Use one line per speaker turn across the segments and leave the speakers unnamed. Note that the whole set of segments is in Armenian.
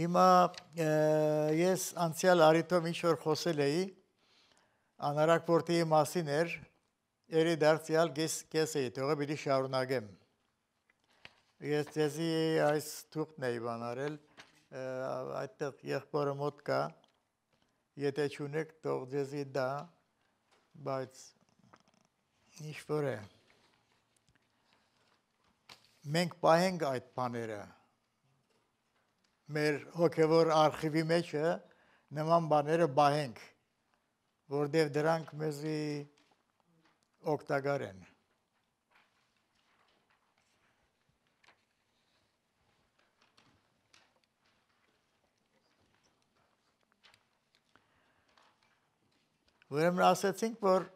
Հիմա ես անցյալ արիտով ինչ որ խոսել էի անարակ որտիի մասին էր երի դարձյալ գես կես էի թողը պիտի շարունակեմ ես դեզի այս թուղթն էի բանարել այդտեղ եղբորը մոտ կա եթե չունեք թող դեզի դա բայց ինչ որ է մենք պահենք այդ բաները մեր հոգևոր արխիվի մեջը նման բաները բահենք, որտեղ դրանք մեզի օգտակար են։ Ուրեմն ասացինք, որ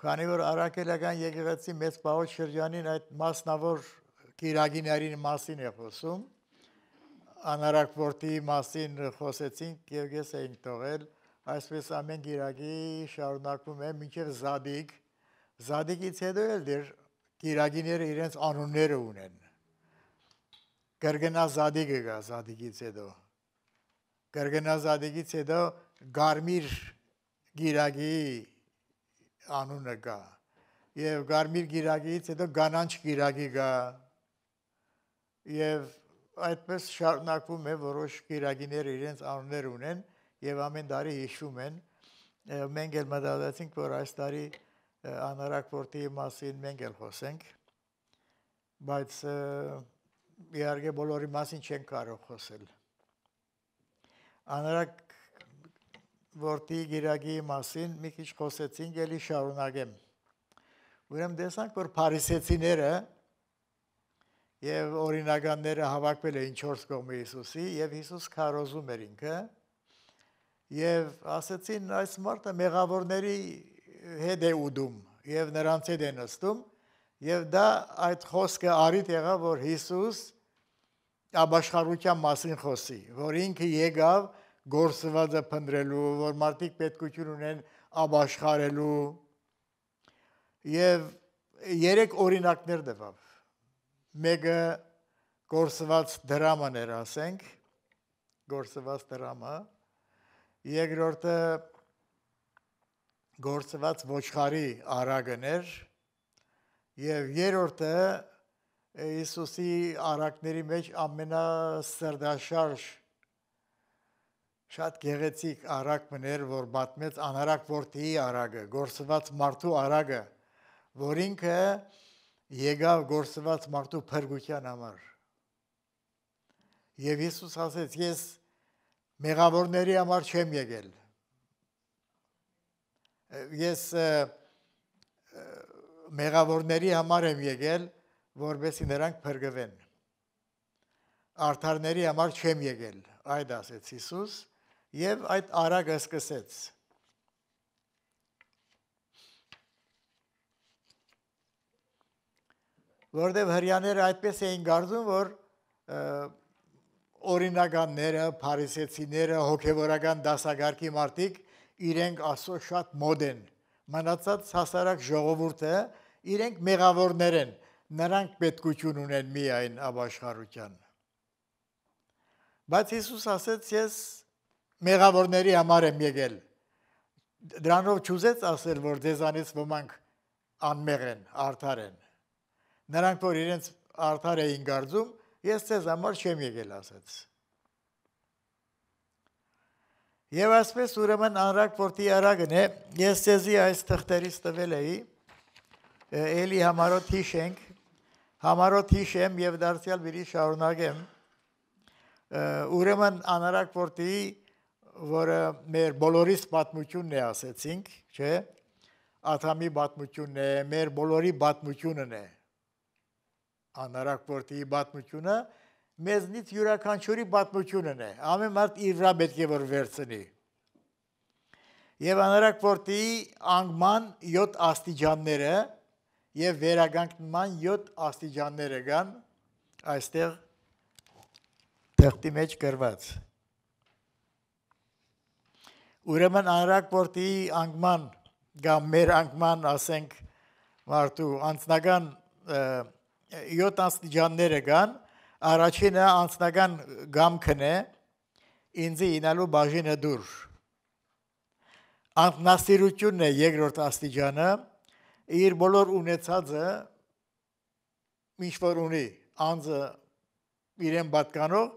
քանի որ Արաքելական եկեղեցի մեծ Պաուլ շրջանին այդ մասնավոր կիրագիներին մասին է խոսում, անարակ որդի մասին խոսեցինք և ես էինք տողել, այսպես ամեն գիրագի շարունակում է մինչև զադիկ, զադիկից հետո էլ դեր գիրագիները իրենց անունները ունեն, գրգնա զադիկը գա զադիկից հետո, գրգնա զադիկից հետո գարմիր գիրագի անունը գա, և գարմիր գիրագից հետո գանանչ գիրագի գա, եւ այդպես շարունակվում է որոշ գիրագիներ իրենց անուններ ունեն եւ ամեն տարի հիշում են մենք էլ մտածեցինք որ այս տարի անարակ որտի մասին մենք էլ խոսենք բայց իհարկե բոլորի մասին չեն կարող խոսել անարակ որտի գիրագի մասին մի քիչ խոսեցինք, ելի շարունակեմ։ Ուրեմն տեսանք, որ Փարիսեցիները եւ օրինականները հավաքվել էին 4 կողմի Հիսուսի եւ Հիսուս քարոզում էր ինքը եւ ասացին այս մարդը մեղավորների հետ է ուդում եւ նրանց հետ է նստում եւ դա այդ խոսքը արիտ եղավ որ Հիսուս աբաշխարության մասին խոսի որ ինքը եկավ գործվածը փնտրելու որ մարդիկ պետքություն ունեն աբաշխարելու եւ երեք օրինակներ տվավ մեկը գործված դրաման էր ասենք, գործված դրամը, երկրորդը գործված ոչխարի արագն էր, եւ երրորդը Հիսուսի արակների մեջ ամենասրդաշարժ շատ գեղեցիկ արակ մներ, որ բացմեց անարակ որդիի արագը, գործված մարդու արագը, որ ինքը եկավ գործված մարդու փրկության համար։ Եվ Հիսուս ասեց, ես մեղավորների համար չեմ եկել։ Ես մեղավորների համար եմ եկել, որովհետև նրանք փրկվեն։ Արդարների համար չեմ եկել, այդ ասեց Հիսուս, եւ այդ արագը սկսեց։ որտեղ հрьяները այդպես էին գարզում, որ օրինականները, փարիսեցիները, հոգևորական դասակարգի մարդիկ իրենք աստծո շատ մոդ են։ Մնացած հասարակ ժողովուրդը իրենք մեղավորներ են։ Նրանք պետքություն ունեն միայն աբաշխարության։ Բայց Հիսուս ասեց, ես մեղավորների համար եմ եկել։ Դրանով ճուզեց ասել, որ ձեզանից ոմանք անմեղ են, արդար են։ Նրանք որ իրենց արդար էին գարձում, ես ցեզ համար չեմ եկել ասաց։ Եվ ասպես ուրեմն անրակ որտի արագն է, ես ցեզի այս թղթերից տվել էի, էլի համարոտ հիշենք, համարոտ հիշեմ եւ դարձյալ բերի շարունակեմ։ Ուրեմն անարակ որտի որը մեր բոլորիս պատմությունն է ասեցինք, չէ՞։ Աթամի պատմությունն է, մեր բոլորի պատմությունն է անարակ որդիի բատմությունը մեզնից յուրականչուրի բատմությունն է, ամեն մարդ իր վրա պետք է որ վերցնի։ Եվ անարակ որդիի անգման 7 աստիճանները եւ վերագանքման 7 աստիճանները կան այստեղ թղթի մեջ գրված։ Ուրեմն անարակ որդիի անգման կամ մեր անգման ասենք մարդու անձնական 7 աստիճանները կան։ Առաջինը անձնական գամքն է ինձի ինալու բաժինը դուր։ Անտնասիրությունն է երկրորդ աստիճանը, իր բոլոր ունեցածը ինչ որ ունի, անձը իրեն պատկանող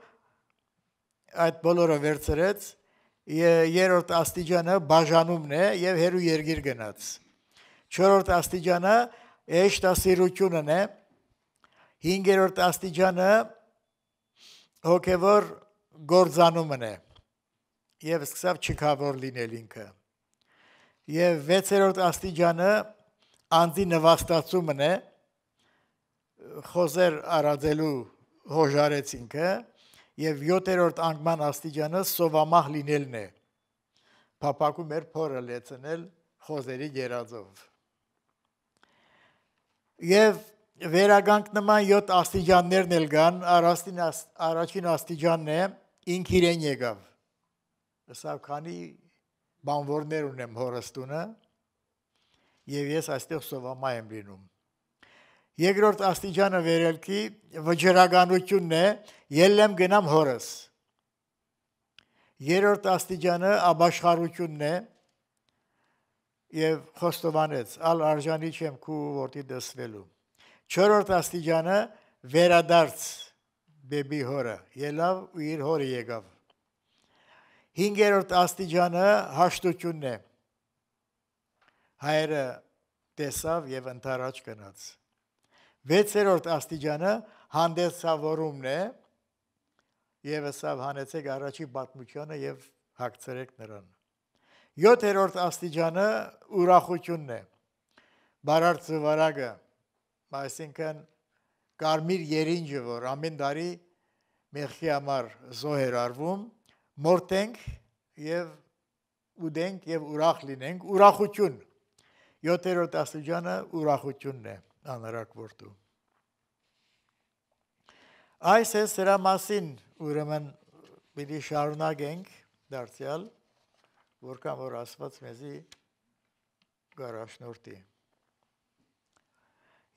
այդ բոլորը վերցրեց երրորդ աստիճանը բաժանումն է եւ հերու երգիր գնաց։ Չորրորդ աստիճանը էշտասիրությունն է, է 5-րդ աստիճանը հոգևոր գործանումն է եւ սկսավ չքավոր լինել ինքը։ Եվ 6-րդ աստիճանը անձի նվաստացումն է խոզեր արածելու հոժարեց ինքը եւ 7-րդ անգման աստիճանը սովամահ լինելն է։ Փապակու մեր փորը լեցնել խոզերի գերազով։ Եվ վերագանքնման 7 աստիճաններն էլ կան, առաջին առաջին աստիճանն է ինք իրեն եկավ։ Լսավ, քանի բանվորներ ունեմ հորստունը եւ ես այստեղ սովամայ եմ լինում։ Երկրորդ աստիճանը վերելքի վճռականությունն է, ելեմ գնամ հորս։ Երրորդ աստիճանը աբաշխարությունն է, եւ խոստովանեց ալ արժանի չեմ քու որդի դսվելու 4-րդ աստիճանը վերադարձ բեբի հորը, ելավ ու իր հորը եկավ։ 5-րդ աստիճանը հաշտությունն է։ Հայրը տեսավ եւ ընթարաճ գնաց։ 6-րդ աստիճանը հանդեսավորումն է։ Եվս ավ հանեցեք առաջի պատմությունը եւ հակցրեք նրան։ 7-րդ աստիճանը ուրախությունն է։ Բարարծ վարագը այսինքն կարմիր երինջը, որ ամեն տարի մեղքի համար զոհեր արվում, մորտենք եւ ուդենք եւ ուրախ լինենք, ուրախություն։ 7-րդ աստիճանը ուրախությունն է անարակ որդու։ Այս է սրա մասին ուրեմն պիտի շարունակենք դարձյալ, որքան որ ասված մեզի գարաշնորհի։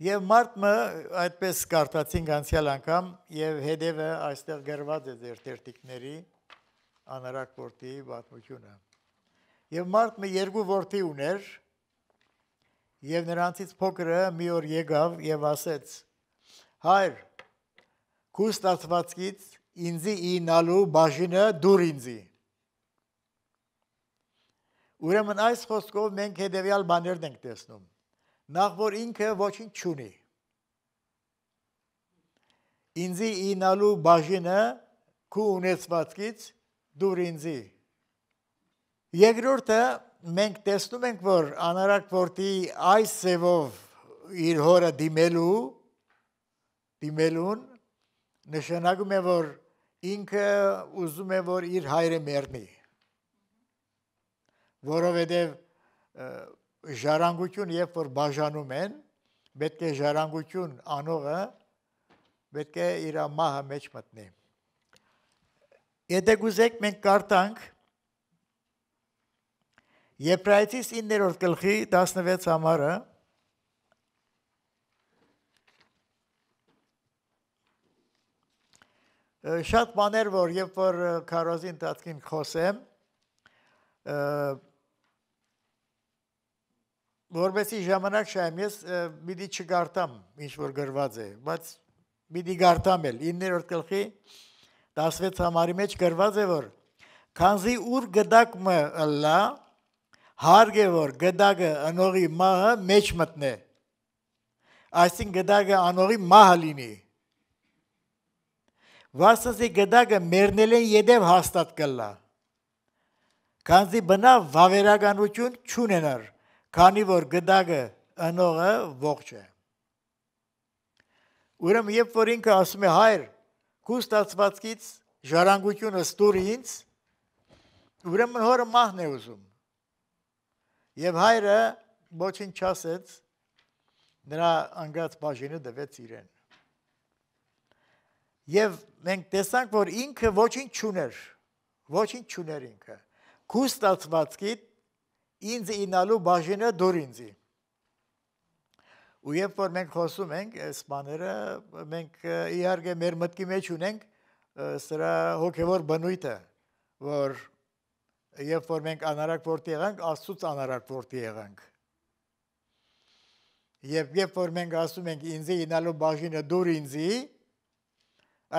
Եվ մարդը այդպես կարտացին անցյալ անգամ եւ հետեւը այստեղ գրված է ձեր տերտիկների անարակ ворթի պատմությունը։ Եվ մարդը երկու ворթի ուներ եւ նրանցից փոքրը մի օր եկավ եւ ասեց. Հայր, քու ստացվածքից ինձի ինալու բաժինը դուր ինձի։ Ուրեմն այս խոսքով մենք հետեւյալ բաներն ենք տեսնում նախ որ ինքը ոչինչ չունի։ Ինձի ինալու բաժինը քու ունեցվածքից դուր ինձի։ Երկրորդը մենք տեսնում ենք, որ անարակ որդի այս ձևով իր հորը դիմելու դիմելուն նշանակում է, որ ինքը ուզում է, որ իր հայրը մեռնի։ Որովհետև ժառանգություն երբ որ բաժանում են, պետք է ժառանգություն անողը պետք է իր մահը մեջ մտնի։ Եթե գուզեք մենք կարտանք Եբրայեցիս 9-րդ գլխի 16 համարը շատ բաներ որ երբ որ քարոզի ընթացքին խոսեմ որբեսի ժամանակ շայեմ ես միտի չգարտամ ինչ որ գրված է, բայց միտի գարտամ էլ 9-րդ գլխի 16 համարի մեջ գրված է որ քանզի ուր գդակ մը լա հարգ է որ գդակը անողի մահը մեջ մտնե այսինքն գդակը անողի մահը լինի վասսի գդակը մեռնելեն յետև հաստատ կլա քանզի բնավ վավերականություն չունենար քանի որ գդակը ընողը ողջ է։ Ուրեմն երբ որ ինքը ասում է հայր, քու ստացվածքից ժառանգությունը ստուր ինձ, ուրեմն հորը մահն է ուզում։ Եվ հայրը ոչինչ չասեց, նրա անգած բաժինը դվեց իրեն։ Եվ մենք տեսանք, որ ինքը ոչինչ չուներ, ոչինչ չուներ ինքը։ Քու ստացվածքից ինձ ինալու բաժինը դուր ինձի։ Ու երբ որ մենք խոսում ենք այս բաները, մենք իհարկե մեր մտքի մեջ ունենք սրա հոգևոր բնույթը, որ երբ որ մենք անարակ որտի եղանք, Աստծուց անարակ որտի եղանք։ Եվ երբ որ մենք ասում ենք ինձ ինալու բաժինը դուր ինձի,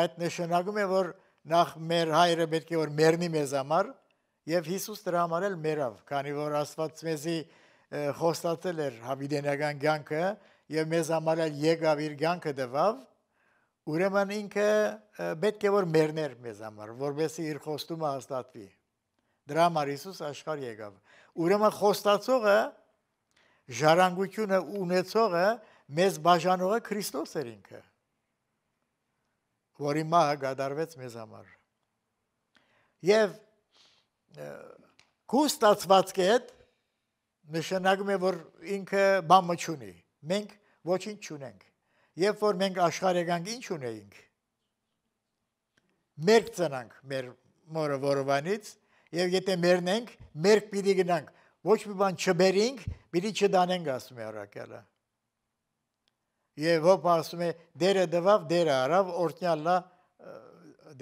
այդ նշանակում է որ նախ մեր հայրը պետք է որ մեռնի մեզ համար, մեր Եվ Հիսուս դրա համար էլ մերավ, քանի որ Աստված մեզի խոստացել էր հավիդենական ցանկը եւ մեզ համար էլ եկավ իր ցանկը դվավ, ուրեմն ինքը պետք է որ մերներ մեզ համար, որովհետեւ իր խոստումը հաստատվի։ Դրա համար Հիսուս աշխարհ եկավ։ Ուրեմն խոստացողը ժառանգությունը ունեցողը մեզ բաժանողը Քրիստոս էր ինքը որի մահը գադարվեց մեզ համար։ Եվ կուստացվածքի հետ նշանակում է որ ինքը բան մը չունի մենք ոչինչ չունենք երբ որ մենք աշխարհ եկանք ինչ ունեինք մերկ ծնանք մեր մորը որովանից եւ եթե մեռնենք մերկ պիտի գնանք ոչ մի բան չբերինք պիտի չդանենք ասում է առաքյալը եւ հոբ ասում է դերը դվավ դերը արավ օրտնյալա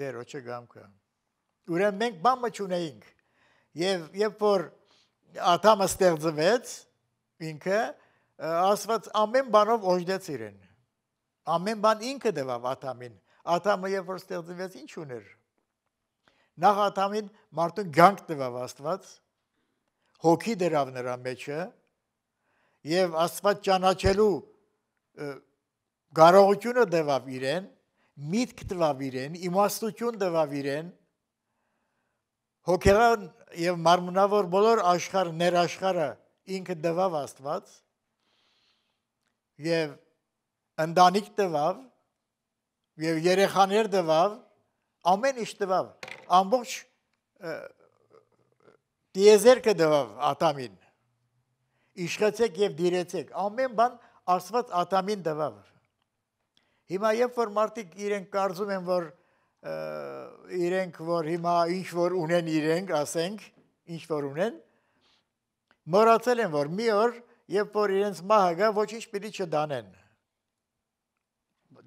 դերոջը գամքը ուրեմն մենք բան մը չունեինք Եվ երբ որ Ադամը ստեղծվեց, ինքը ասված ամեն բանով օժնեց իրեն։ Ամեն բան ինքը դվավ Ադամին։ Ադամը երբ որ ստեղծվեց, ինչ ուներ։ Նախ Ադամին մարդուն ցանկ տվավ Աստված, հոգի դրավ նրա մեջը եւ Աստված ճանաչելու կարողությունը տվավ իրեն, միտք տվավ իրեն, իմաստություն տվավ իրեն, հոգերան եւ մարմնավոր բոլոր աշխարհ ներաշխարը ինքը դվավ Աստված եւ ընտանիք տվավ եւ երեխաներ տվավ ամեն ինչ տվավ ամբողջ դիեզերքը տվավ ատամին իշխեցեք եւ դիրեցեք ամեն բան Աստված ատամին տվավ հիմա երբ որ մարդիկ իրենք կարծում են որ իրենք որ հիմա ինչ որ ունեն իրենք, ասենք, ինչ որ ունեն, մոռացել են որ մի օր երբ որ իրենց մահը գա, ոչինչ պիտի չդանեն։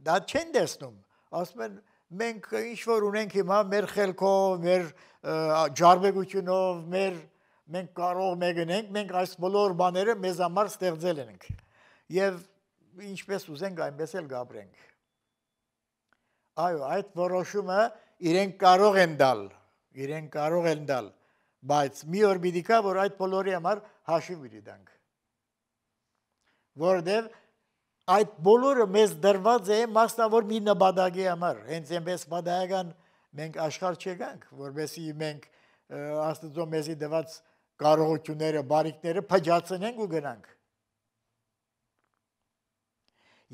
Դա չեն տեսնում։ Ասում են մենք ինչ որ ունենք հիմա մեր խելքով, մեր ջարբեգությունով, մեր մենք կարող մեկնենք, մենք այս բոլոր բաները մեզ համար ստեղծել ենք։ Եվ ինչպես ուզենք, այնպես էլ գաբրենք։ Այո, այդ որոշումը իրենք կարող են դալ, իրենք կարող են դալ, բայց մի օր պիտի կա, որ այդ բոլորի համար հաշիվ պիտի դանք։ Որտեւ այդ բոլորը մեզ դրված է մասնավոր մի նպատակի համար, հենց այնպես պատահական մենք աշխարհ չեկանք, որովհետեւ մենք աստծո մեզի դված կարողությունները, բարիկները փճացնենք ու գնանք։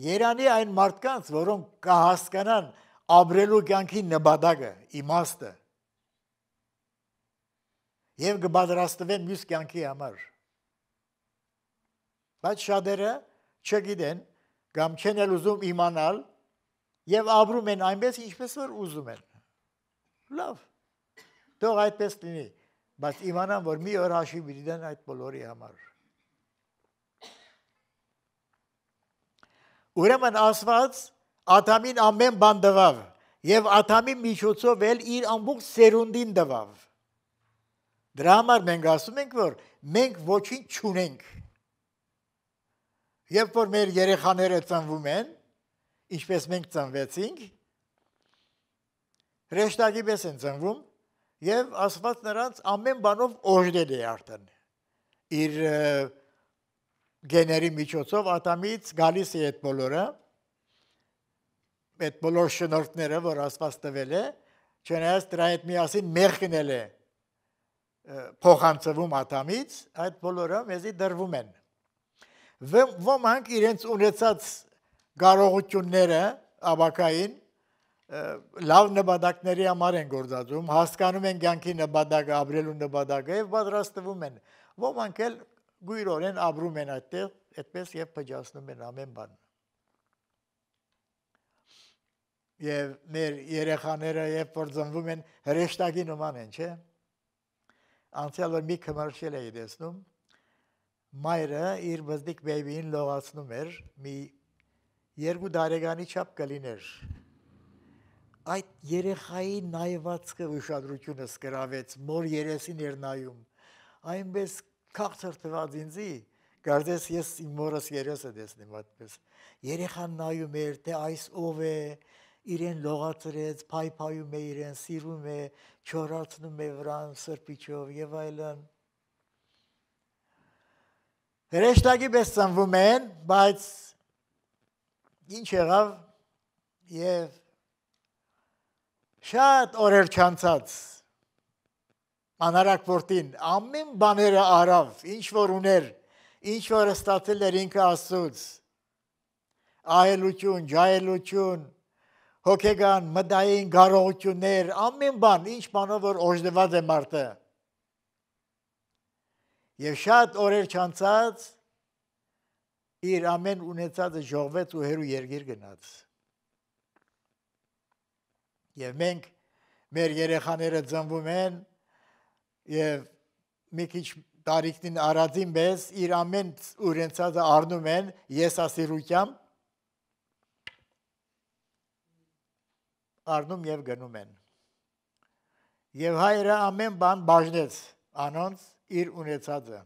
Երանի այն մարդկանց, որոնք կհասկանան, որ ապրելու կյանքի նպատակը, իմաստը։ Եվ կբադրաստվեն մյուս կյանքի համար։ Բայց շատերը չգիտեն կամ չեն էլ ուզում իմանալ եւ ապրում են այնպես ինչպես որ ուզում են։ Լավ։ Դող այդպես լինի, բայց իմանան որ մի օր հաշիվ դիտեն այդ բոլորի համար։ Ուրեմն ասված Ադամին ամեն բան տվավ եւ Ադամի միջոցով էլ իր ամբողջ սերունդին տվավ։ Դրա համար մենք ասում ենք, որ մենք ոչինչ չունենք։ Երբ որ մեր երեխաները ծնվում են, ինչպես մենք ծնվեցինք, հրեշտակի պես են ծնվում եւ ասված նրանց ամեն բանով օժնել է արդեն։ Իր գեների միջոցով ատամից գալիս է այդ բոլորը այդ բոլոր շնորհները, որ Աստված տվել է, չնայած դրա հետ միասին մեղքնել է փոխանցվում ատամից, այդ բոլորը մեզի դրվում են։ Ոմանք իրենց ունեցած կարողությունները աբակային լավ նպատակների համար են գործածում, հասկանում են կյանքի նպատակը, ապրելու նպատակը եւ պատրաստվում են։ Ոմանք էլ գույրորեն ապրում են այդտեղ, այդպես եւ փճացնում են ամեն բանը։ եւ մեր երեխաները երբ որ ծնվում են հրեշտակի նման են, չէ՞։ Անցյալը մի կմարշել էի դեսնում։ Մայրը իր բզդիկ բեյբին լողացնում էր մի երկու դարեգանի չափ կլիներ։ Այդ երեխայի նայվածքը ուշադրությունը սկրավեց, մոր երեսին էր նայում։ Այնպես քաղցր թված ինձի, Գարդես ես իմ մորս երեսը դեսնեմ այդպես։ Երեխան նայում էր, թե այս ով է, իրեն լողացրեց, փայփայում է իրեն, սիրում է, չորացնում է վրան սրբիչով եւ այլն։ Հրեշտակի պես ծնվում են, բայց ինչ եղավ եւ շատ օրեր չանցած անարակ որդին ամեն բաները արավ, ինչ որ ուներ, ինչ որ ստացել էր ինքը Աստծոց։ Ահելություն, ջահելություն, հոգեգան, մտային գարողություններ, ամեն բան, ինչ բանով որ օժտված է մարդը։ Եվ շատ օրեր չանցած իր ամեն ունեցածը ժողվեց ու հերու երկիր գնաց։ Եվ մենք մեր երեխաները ծնվում են եւ մի քիչ տարիքին առածին մեզ իր ամեն ուրենցածը առնում են եսասիրությամբ առնում եւ գնում են։ Եվ հայրը ամեն բան բաժնեց անոնց իր ունեցածը։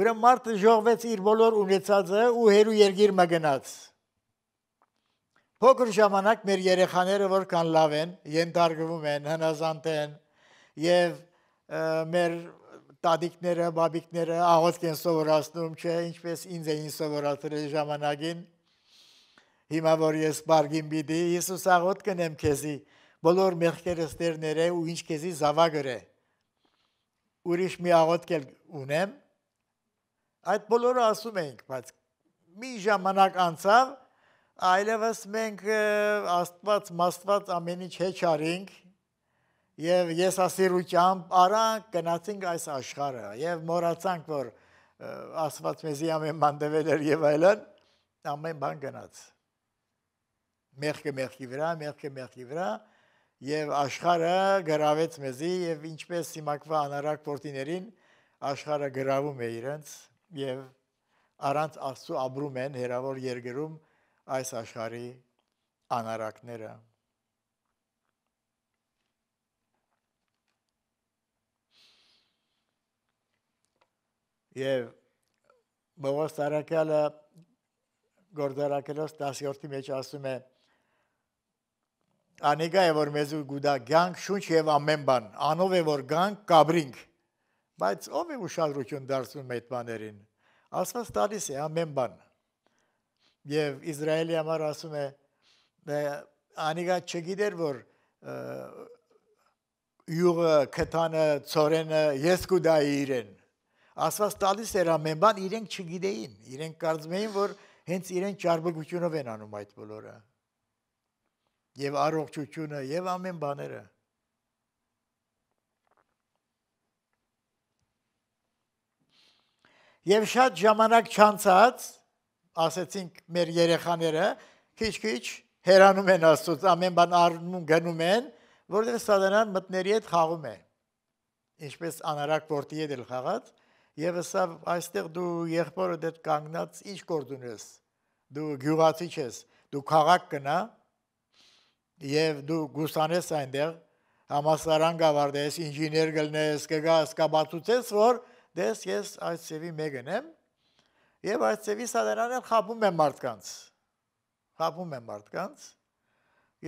Ուրեմն մարդը ժողվեց իր բոլոր ունեցածը ու հերու երգիր մը գնաց։ Փոքր ժամանակ մեր երեխաները որքան լավ են, ենթարկվում են, հնազանդ են եւ մեր տադիկները, բաբիկները աղոթք են սովորացնում, չէ, ինչպես ինձ էին սովորացրել ժամանակին։ Հիմա որ ես բարգին բիդի, Հիսուս աղոթ կնեմ քեզի, բոլոր մեղքերս ներները ու ինչ քեզի զավագր է։ Ուրիշ մի աղոթք էլ ունեմ։ Այդ բոլորը ասում էինք, բայց մի ժամանակ անցավ, այլևս մենք աստված, մաստված ամեն ինչ հեչ արինք, եւ եսասիրությամբ արանք գնացինք այս աշխարհը եւ մոռացանք որ Աստված մեզի ամեն բան տվել էր եւ այլն ամեն բան գնաց մեղքը մեղքի վրա մեղքը մեղքի վրա եւ աշխարհը գրավեց մեզի եւ ինչպես հիմակվա անարակ պորտիներին աշխարհը գրավում է իրենց եւ առանց աստու ապրում են հերավոր երկրում այս աշխարհի անարակները Եվ Բողոս Սարակյալը գործարակելով 17-ի մեջ ասում է Անեգա է որ մեզ ու գուդա գանք շունչ եւ ամեն բան անով է որ գանք կաբրինք բայց ով է ուշադրություն դարձնում այդ բաներին ասված տալիս է ամեն բան եւ Իսրայելի համար ասում է «Դե, Անեգա չգիտեր որ յուղը քթանը ծորենը ես գուդայի իրեն ասված տալիս էր ամեն բան, իրենք չգիտեին, իրենք կարծում էին, որ հենց իրենք ճարպկությունով են անում այդ բոլորը։ Եվ առողջությունը, եւ ամեն բաները։ Եվ շատ ժամանակ չանցած, ասեցինք մեր երեխաները քիչ-քիչ հերանում են Աստծոց, ամեն բան առնում գնում են, որտեղ սատանան մտների հետ խաղում է։ Ինչպես անարակ որտի հետ էլ խաղաց, եւ հսա այստեղ դու եղբորը դեդ կանգնած ինչ գործ ունես դու գյուղացի ես դու քաղաք գնա եւ դու գուսանես այնտեղ համասարան գավարդես ինժիներ գլնես կգաս կաբացուցես որ դես ես այս ծևի մեկն եմ եւ այս ծևի սադարանը խապում եմ մարդկանց խապում եմ մարդկանց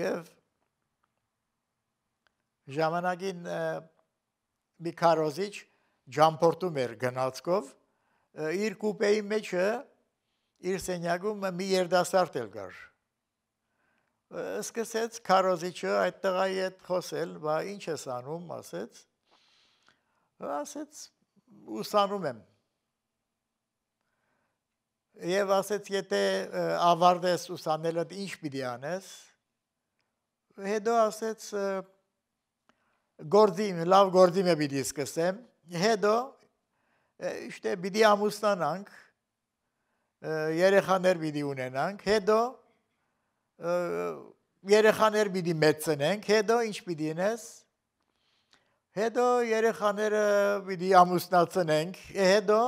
եւ ժամանակին մի քարոզիչ ջամփորդում էր գնացքով իր կուպեի մեջը իր սենյակում մի երդասարտ էլ կար սկսեց քարոզիչը այդ տղայի հետ խոսել բա ինչ ես անում ասեց ասեց ուսանում եմ Եվ ասեց, եթե ավարտես ուսանելդ ինչ պիտի անես։ Հետո ասեց, գործիմ, լավ գործիմ է պիտի սկսեմ հետո իշտե պիտի ամուսնանանք, երեխաներ պիտի ունենանք, հետո երեխաներ պիտի մեծնենք, հետո ինչ պիտի ունես։ Հետո երեխաները պիտի ամուսնացնենք, հետո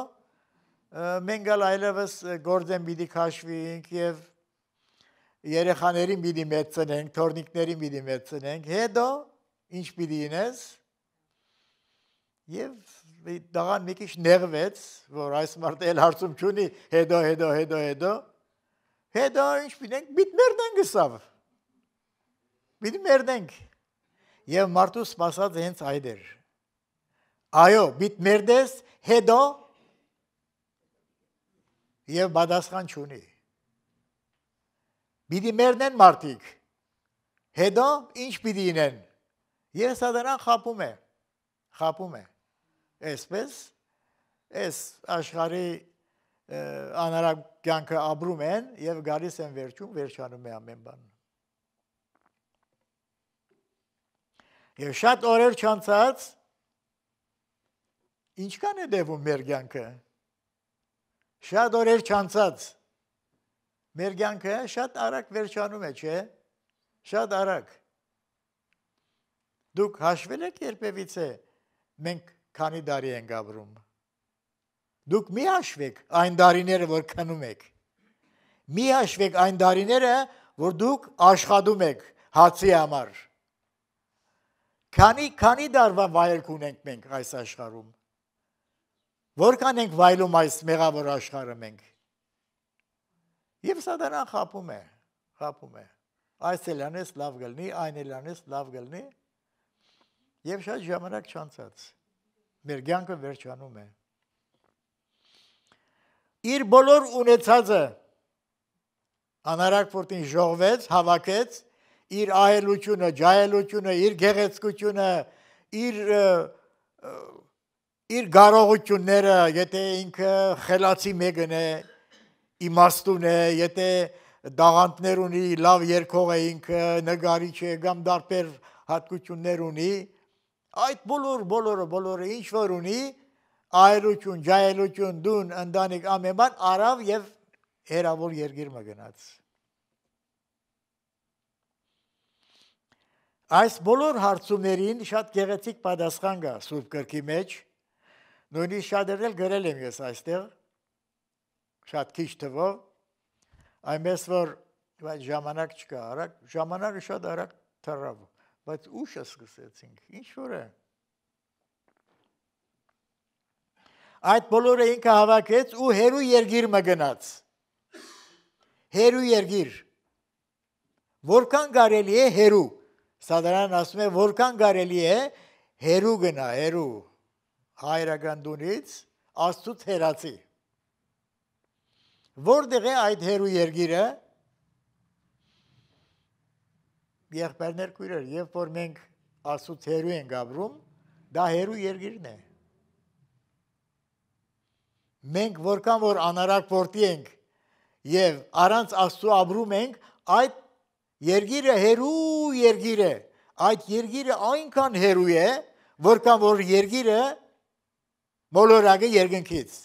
մենք ալ այլևս գործեն պիտի քաշվենք եւ երեխաներին պիտի մեծնենք, թորնիկներին պիտի մեծնենք, հետո ինչ պիտի ունես։ Եվ դրան մի քիչ ներվեց, որ այս մարդը էլ հարցում չունի, հետո հետո հետո հետո հետո ինչ պինենք, միտմերդենք սավ։ Միտմերդենք։ Եվ մարդու սпасած հենց այդ էր։ Այո, միտմերդես, հետո եւ բադասխան չունի։ Պիտի մերնեն մարդիկ։ Հետո ինչ պիտի ինեն։ Ես ադարան խապում է։ Խապում է։ Այսպես այս աշխարհի անարակ կյանքը ապրում են եւ գալիս են վերջում, վերջանում է ամեն բան։ Եվ շատ օրեր չանցած ինչքան է դեվում մեր կյանքը։ Շատ օրեր չանցած մեր կյանքը շատ արագ վերջանում է, չէ՞։ Շատ արագ։ Դուք հաշվել եք երբևիցե մենք քանի տարի են ապրում։ Դուք մի հաշվեք այն տարիները, որ քնում եք։ Մի հաշվեք այն տարիները, որ դուք աշխատում եք հացի համար։ Քանի քանի դարվա վայելք ունենք մենք այս աշխարհում։ Որքան ենք վայելում այս մեղավոր աշխարհը մենք։ Եվ սատանան խապում է, խապում է։ Այս էլանես լավ գլնի, այն էլանես լավ գլնի։ Եվ շատ ժամանակ չանցած մեր ցանկը վերջանում է։ Իր բոլոր ունեցածը անարակ որտին ժողվեց, հավաքեց իր ահելությունը, ջահելությունը, իր գեղեցկությունը, իր իր գարողությունները, եթե ինքը խելացի մեկն է, իմաստուն է, եթե դաղանտներ ունի, լավ երկող է ինքը, նկարիչ է, կամ դարբեր հատկություններ ունի, Այդ բոլոր բոլորը բոլորը ինչ որ ունի այրություն, ջայելություն, դուն, ընտանիք ամեն բան արավ եւ հերավոր երգիր մը գնաց։ Այս բոլոր հարցումներին շատ գեղեցիկ պատասխան կա Սուրբ Գրքի մեջ։ Նույնիսկ շատերել գրել եմ ես այստեղ։ Շատ քիչ թվով։ Այմես որ ժամանակ չկա, արագ ժամանակը շատ արագ թռավ բայց ուշը սկսեցինք։ Ինչ որ է։ Այդ բոլորը ինքը հավաքեց ու հերու երգիր մը գնաց։ Հերու երգիր։ Որքան կարելի է հերու։ Սադրանն ասում է, որքան կարելի է հերու գնա, հերու հայրական դունից աստծուց հերացի։ Որտեղ է այդ հերու երգիրը եղբայրներ քույրեր, երբ որ մենք Աստծո հերու ենք ապրում, դա հերու երկիրն է։ Մենք որքան որ անարակ որտի ենք եւ առանց Աստծո ապրում ենք, այդ երկիրը հերու երկիր է։ Այդ երկիրը այնքան հերու է, որքան որ երկիրը մոլորակը երկնքից։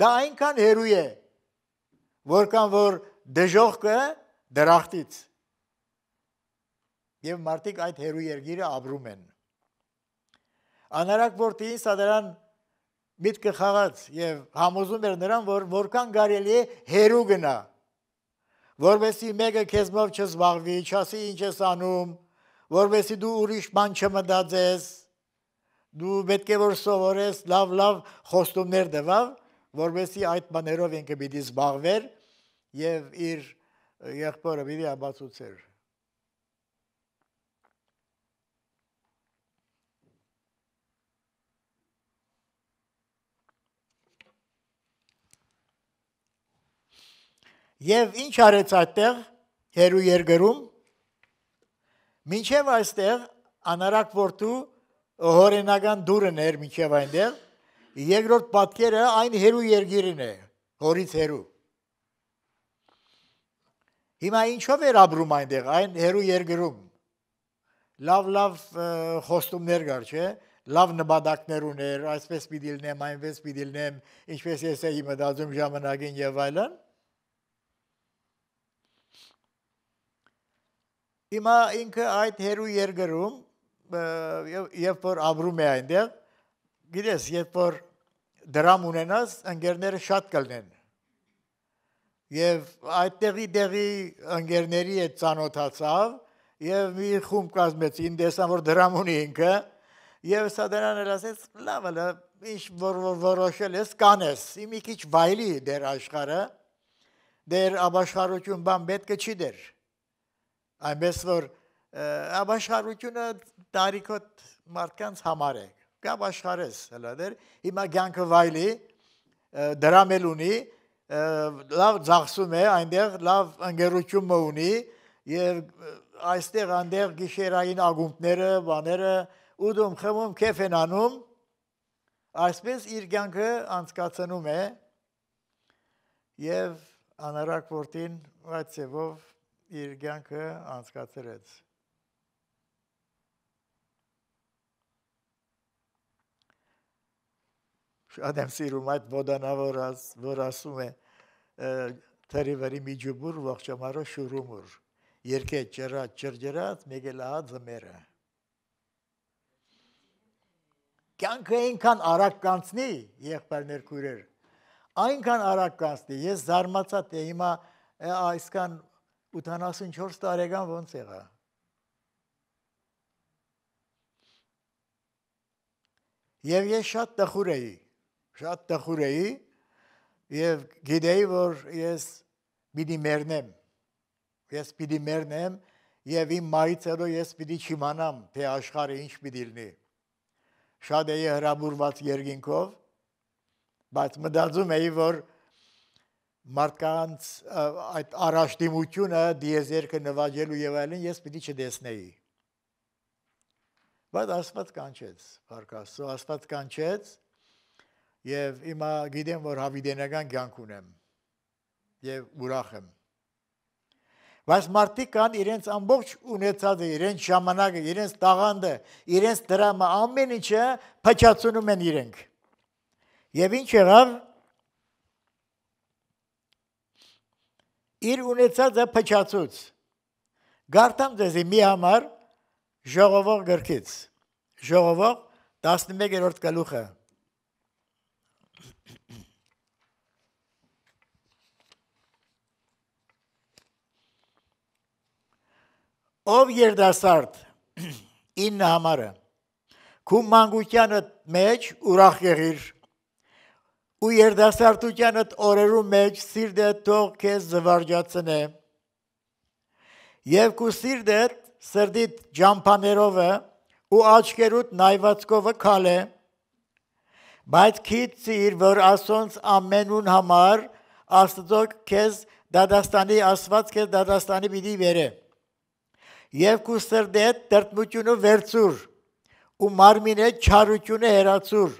Դա այնքան հերու է, որքան որ դժողքը դրախտից եւ մարդիկ այդ հերու երգիրը ապրում են։ Անարակ որդին սադարան միտքը խաղաց եւ համոզում էր նրան, որ որքան կարելի է հերու գնա։ Որովհետեւ մեկը քեզմով չզբաղվի, չասի ինչ ես անում, որովհետեւ դու ուրիշ բան չմտածես։ Դու պետք է որ սովորես լավ-լավ խոստումներ տվավ, որովհետեւ այդ բաներով ինքը պիտի զբաղվեր եւ իր եղբորը պիտի աբացուցեր։ Եվ ինչ արեց այդտեղ հերու երգերում։ Մինչև այստեղ անարակ որդու հորենական դուրն էր մինչև այնտեղ, երկրորդ պատկերը այն հերու երգիրին է, հորից հերու։ Հիմա ինչով էր ապրում այնտեղ, այն հերու երգերում։ Լավ-լավ խոստումներ կար, չէ՞։ Լավ նպատակներ ուներ, այսպես պիտի լինեմ, այնպես պիտի լինեմ, ինչպես ես էի մտածում ժամանակին եւ այլն։ Հիմա ինքը այդ հերու երկրում երբ որ ապրում է այնտեղ, գիտես, երբ որ դրամ ունենաս, ընկերները շատ կլինեն։ Եվ այդտեղի դեղի ընկերների հետ ծանոթացավ եւ մի խումբ կազմեց, ինձ տեսան որ դրամ ունի ինքը, եւ սա դրան էլ ասեց, լավ է, ինչ որ որոշել ես կանես, մի քիչ վայլի դեր աշխարը, դեր աբաշխարություն բան պետք է չի դեր։ Այնպես որ ապաշխարությունը տարիքոտ մարդկանց համար է։ Գավ աշխարես, հələ դեր, հիմա ցանկը վայլի, դրամել ունի, լավ ծախսում է, այնտեղ լավ ընկերություն ունի եւ այստեղ այնտեղ գիշերային ագումբները, բաները ուդում խմում քեֆ են անում, այսպես իր ցանկը անցկացնում է եւ անարակ որտին այդ ձևով իր կյանքը անցկացրեց։ Շատ եմ սիրում այդ ոդանավոր, որ ասում է թերևերի միջուբուր ողջամարո շուրումուր։ Երկե ճրած ճրջրած մեգելահա ձմերը։ Կյանքը այնքան արագ կանցնի, եղբայրներ քույրեր, այնքան արագ կանցնի։ Ես զարմացա թե հիմա այսքան 84 տարեկան ոնց եղա։ Եվ ես շատ տխուր էի, շատ տխուր էի եւ գիտեի, որ ես պիտի մեռնեմ։ Ես պիտի մեռնեմ եւ իմ մայից հետո ես պիտի չիմանամ, թե աշխարհը ինչ պիտի լինի։ Շատ էի հրաբուրված երկինքով, բայց մտածում էի, որ մարդկանց այդ առաջդիմությունը դիեզերքը նվաճելու եւ այլն ես պիտի չդեսնեի։ Բայց Աստված կանչեց, Փարքաստո, Աստված կանչեց եւ հիմա գիտեմ, որ հավիդենական կյանք ունեմ եւ ուրախ եմ։ Բայց մարդիկ կան իրենց ամբողջ ունեցածը, իրենց ժամանակը, իրենց տաղանդը, իրենց դրամը, ամեն ինչը փչացնում են իրենք։ Եվ ինչ եղավ իր ունեցածը փչացուց։ Գարտամ ձեզի մի համար ժողովող գրքից։ Ժողովող 11-րդ գլուխը։ Ով երդասարդ ինն համարը։ Քու մանկությանը մեջ ուրախ եղիր ու երդասարտությանդ օրերու մեջ սիրդը թող քեզ զվարճացնե։ Եվ կու սիրդը սրդիտ ջամփաներովը ու աչկերուտ նայվածքովը քալ է։ Բայց քիծ իր որ ասոնց ամենուն համար աստծո քեզ դադաստանի ասված քեզ դադաստանի պիտի վերե։ Եվ կու սրդետ տրտմությունը վերցուր ու մարմինը չարությունը հերացուր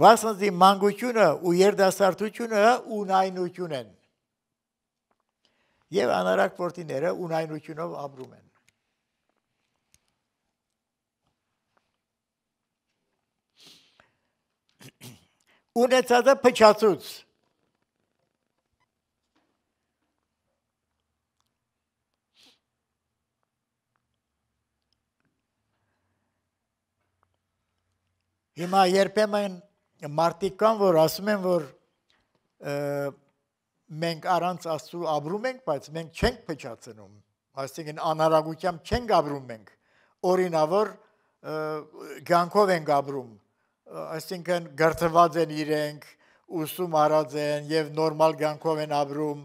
վասնզի մանգությունը ու երդասարտությունը ունայնություն են։ Եվ անարակ որդիները ունայնությունով ապրում են։ Ունեցածը փչացուց։ Հիմա երբեմն մարդիկ կան, որ ասում են, որ մենք առանց Աստծո ապրում ենք, բայց մենք չենք փչացնում։ Այսինքն անարագությամբ չենք ապրում մենք։ Օրինավոր գանկով ենք ապրում։ Այսինքն գրթված են իրենք, ուսում արած են եւ նորմալ գանկով են ապրում,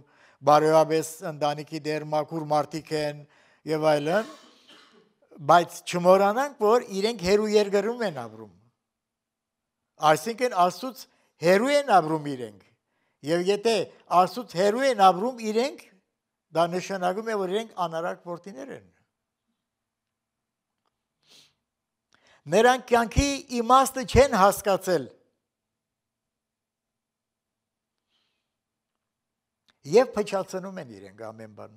բարոյաբես ընտանիքի դերմակուր մարդիկ են եւ այլն։ Բայց չմոռանանք, որ իրենք հերու երկրում են ապրում Այսինքն Աստծուց հերու են ապրում իրենք։ Եվ եթե Աստծուց հերու են ապրում իրենք, դա նշանակում է, որ իրենք անարակ որդիներ են։ Նրանք կյանքի իմաստը չեն հասկացել։ Եվ փչացնում են իրենք ամեն բան։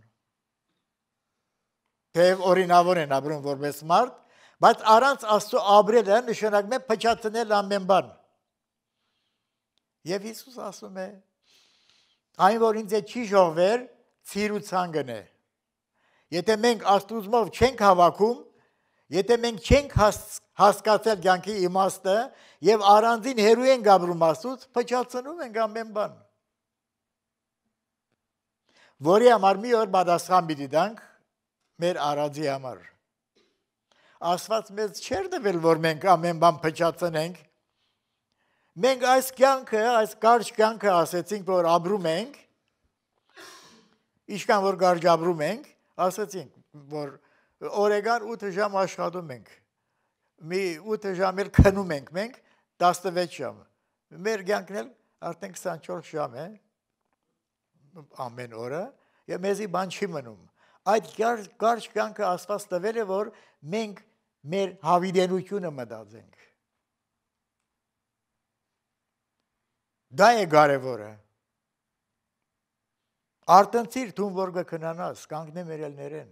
Թեև օրինավոր են ապրում որպես մարդ, Բայց առանց Աստծո ապրելը նշանակում է փչացնել ամեն բան։ Եվ Հիսուս ասում է. այն որ ինձ չի ժողվեր, ցիրուցանգն է։ Եթե մենք աստուծմով չենք հավաքում, եթե մենք չենք հասկացել ցանկի իմաստը եւ առանձին հերու ենք ապրում աստուծ, փչացնում ենք ամեն բան։ Որի համար մի օր բադասխան պիտի դանք մեր առածի համար։ Աստված մեզ չեր տվել, որ մենք ամեն բան փչացնենք։ Մենք այս կյանքը, այս կարճ կյանքը ասեցինք, որ ապրում ենք։ Ինչքան որ կարճ ապրում ենք, ասեցինք, որ օրեգան 8 ժամ աշխատում ենք։ Մի 8 ժամ էլ քնում ենք մենք 16 ժամ։ Մեր կյանքն էլ արդեն 24 ժամ է ամեն օրը եւ մեզի բան չի մնում։ Այդ կարճ կյանքը Աստված տվել է, որ մենք մեր հավիտենությունը մտածենք։ Դա է կարևորը։ Արտընցիր դու որ կքնանաս, կանգնե մերելներեն։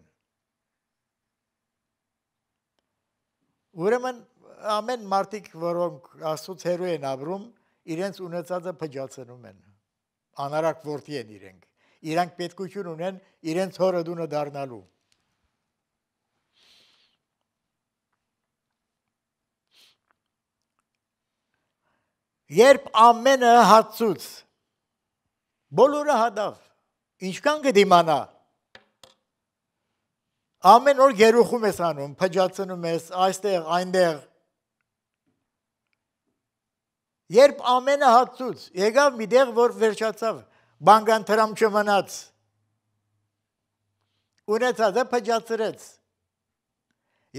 Ուրեմն ամեն մարդիկ, որոնք Աստծո հերո են ապրում, իրենց ունեցածը փճացնում են։ Անարակ ворթի են իրենք։ Իրանք պետքություն ունեն իրենց հորը դունը դառնալու։ Երբ ամենը հացուց, բոլորը հադավ։ Ինչքան կդիմանա։ Ամեն օր գերուխում ես անում, փճացնում ես այստեղ, այնտեղ։ Երբ ամենը հացուց, եկավ մի տեղ, որ վերջացավ, բանգան թրամ չմնաց։ Ունեցածը փճացրեց։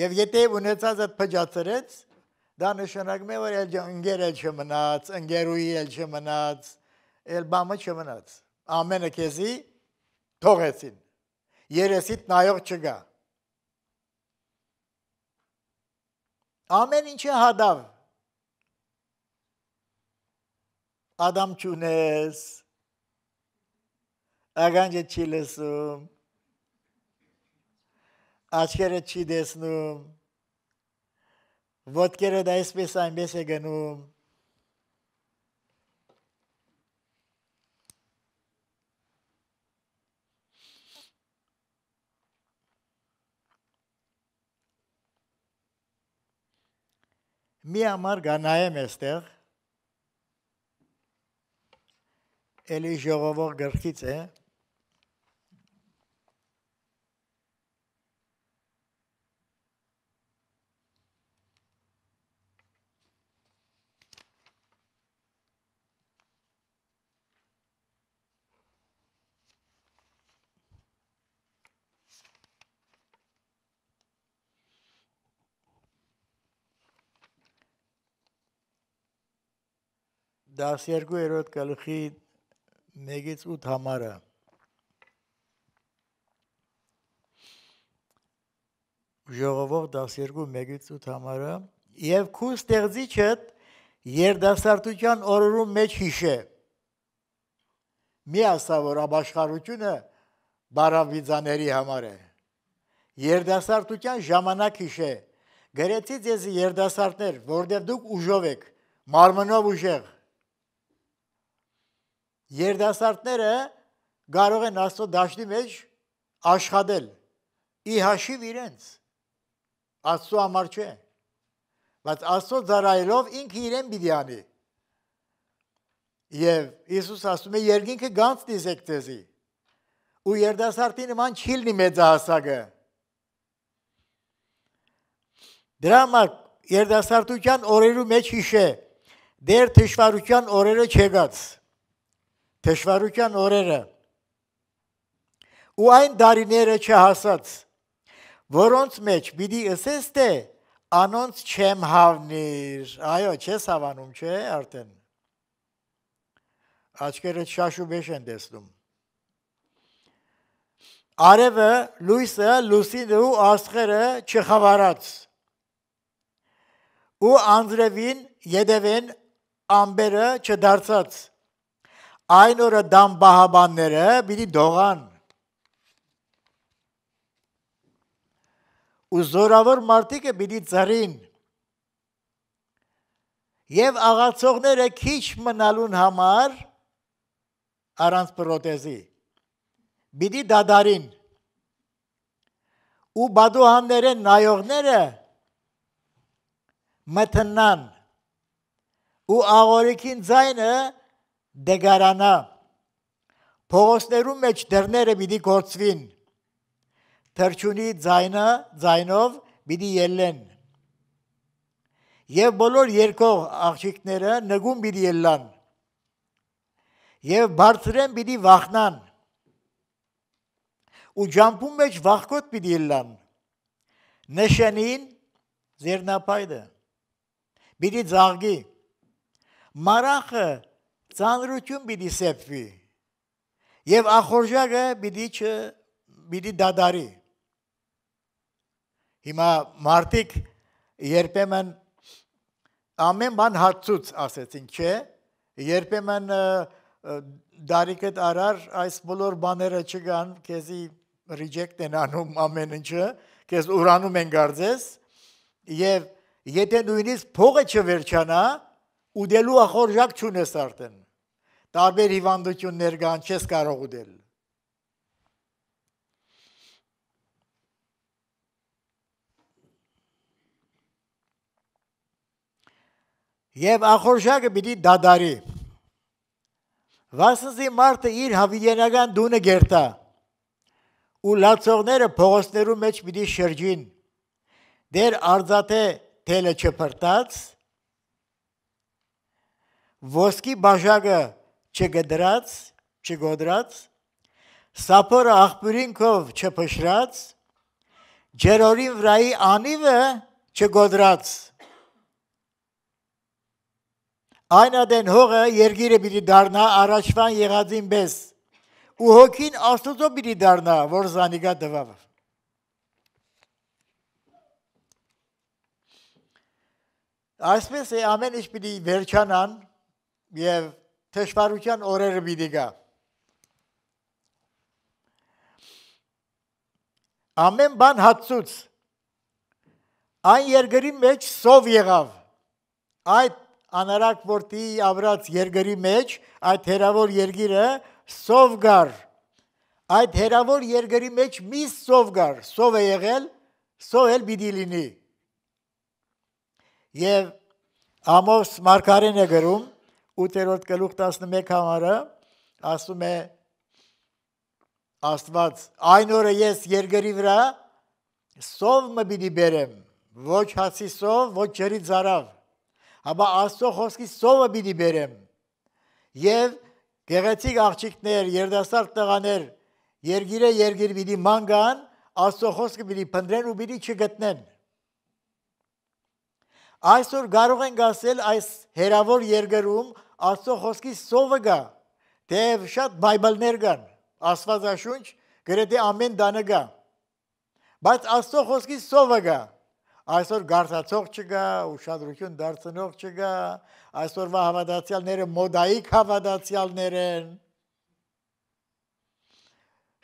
Եվ եթե ունեցածը փճացրեց, Դա նշանակում է, որ ել ընկեր էլ չմնաց, ընկերուի էլ չմնաց, ել բամը չմնաց։ Ամենը քեզի թողեցին։ Երեսիդ նայող չգա։ Ամեն ինչը հադավ։ Ադամ ճունես։ Ագանջը չի լսում։ Աչքերը չի դեսնում ոտքերը դա այսպես այնպես է գնում մի համար գանայեմ էստեղ էլի ժողովող գրքից է 12-րդ գլխի 1-ից 8 համարը ժողովող 12 1-ից 8 համարը եւ քու ստեղծիչը երդասարտության օրորում մեջ հիշե մի ասա որ աբաշխարությունը բարավիձաների համար է երդասարտության ժամանակ հիշե գրեցի ձեզ երդասարտներ որտեղ դուք ուժով եք մարմնով ուժեղ երդասարտները կարող են աստծո դաշտի մեջ աշխատել ի հաշիվ իրենց աստծո համար չէ բայց աստծո ծառայելով ինքը իրեն պիտի անի եւ Հիսուս ասում է երկինքը ցած դիզեք դեզի ու երդասարտի նման չի լինի մեծահասակը դրա համար երդասարտության օրերու մեջ հիշե դեր թշվարության օրերը չեղած թեշվարության օրերը ու այն դարիները չհասած, որոնց մեջ պիտի ասես թե անոնց չեմ հավնիր, այո, չես հավանում, չէ, արդեն։ Աչկերը շաշու մեջ են տեսնում։ Արևը, լույսը, լուսինը ու աստղերը չխավարած։ Ու անձրևին, յետևեն ամբերը չդարձած։ Այն օրը դամբահաբանները պիտի դողան։ Ու զորավոր մարդիկը պիտի ծրին։ Եվ աղացողները քիչ մնալուն համար առանց պրոտեզի պիտի դադարին։ Ու բադուհանները նայողները մթնան ու աղորիքին ձայնը դեգարանա փողոցներում մեջ դռները պիտի գործվին թրջունի ձայնը ձայնով պիտի ելեն եւ բոլոր երկող աղջիկները նգում պիտի ելան եւ բարձրեն պիտի վախնան ու ջամփում մեջ վախկոտ պիտի ելան նշանին ձեռնապայդը պիտի ծաղգի մարախը ծանրություն պիտի սեփվի եւ ախորժակը պիտի չ պիտի դադարի հիմա մարդիկ երբեմն ամեն բան հացուց ասեցին չէ երբեմն դարիքդ արար այս բոլոր բաները չգան քեզի reject են անում ամեն ինչը քեզ ուրանում են գարձես եւ եթե նույնիսկ փողը չվերջանա ուդելու ախորժակ չունես արդեն տարբեր հիվանդություններ կան, չես կարող ուտել։ Եվ ախորժակը պիտի դադարի։ Վասնզի մարդը իր հավիդենական դունը գերտա ու լացողները փողոցներու մեջ պիտի շրջին։ Դեր արձաթե թելը չփրտած, ոսկի բաժակը չգդրած, չգոդրած, սապորը աղբյուրինքով չփշրած, ջերորին վրայի անիվը չգոդրած։ Այնադեն հողը երգիրը պիտի դառնա առաջվան եղածին բես։ Ու հոգին Աստուծո պիտի դառնա, որ զանիգա տվավ։ Այսպես է ամեն ինչ պիտի վերջանան եւ թշվարության օրերը պիտի գա։ Ամեն բան հացուց։ Այն երկրի մեջ սով եղավ։ Այդ անարակ որդի ավրած երկրի մեջ այդ հերավոր երկիրը սով գար։ Այդ հերավոր երկրի մեջ մի սով գար, սով է եղել, սով էլ պիտի լինի։ Եվ Ամոս Մարգարեն է գրում 8-րդ գլուխ 11 համարը ասում է Աստված այն օրը ես երգերի վրա սով մը բիդի բերեմ ոչ հացի սով ոչ ջրի ծարավ հաբա Աստծո խոսքի սովը բիդի բերեմ եւ գեղեցիկ աղջիկներ երդասարդ տղաներ երգիրը երգիր բիդի մանգան Աստծո խոսքը բիդի փնտրեն ու բիդի չգտնեն այսօր կարող ենք ասել այս հերավոր երգերում Աստծո խոսքի սովը գա, թեև շատ բայբլներ կան, Աստվածաշունչ գրեթե ամեն դանը գա։ Բայց Աստծո խոսքի սովը գա։ Այսօր գարցացող չկա, ուշադրություն դարձնող չկա, այսօրվա հավատացյալները մոդայիկ հավատացյալներ են։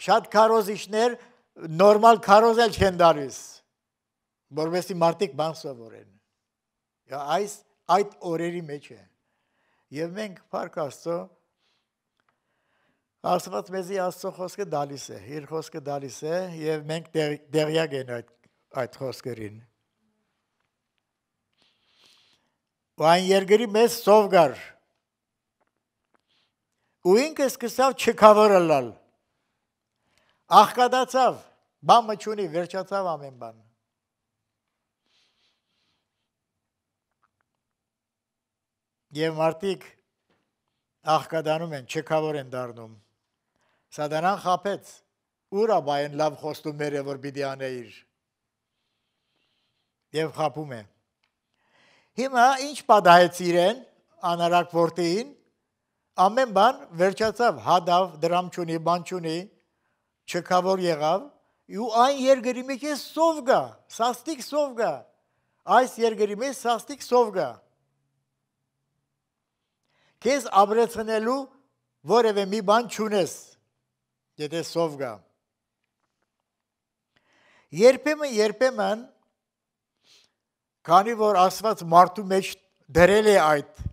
Շատ քարոզիչներ նորմալ քարոզել չեն դարիս, որովհետև մարդիկ բան սովորեն։ Այս այդ օրերի մեջ է։ Եվ մենք Փառք Աստծո Աստված մեզի Աստծո խոսքը դալիս է, իր խոսքը դալիս է եւ մենք դերյակ են այդ այդ խոսքերին։ Ու այն երկրի մեզ սով գար։ Ու ինքը սկսավ չքավորալ։ Աղկադացավ, բամը չունի, վերջացավ ամեն բան։ Եվ մարդիկ աղկադանում են, չեքավոր են դառնում։ Սադանան խապեց, ուր աբա են լավ խոստումները, որ պիտի անեիր։ Եվ խապում է։ Հիմա ինչ պատահեց իրեն, անարակ որդին, ամեն բան վերջացավ, հադավ, դրամ չունի, բան չունի, չկավոր եղավ, ու այն երգրի մեջ է սով գա, սաստիկ սով գա, այս երգրի մեջ սաստիկ սով գա, քեզ ապրեցնելու որևէ մի բան չունես, եթե սով գա։ Երբեմն, երբեմն, քանի որ Աստված մարդու մեջ դրել է այդ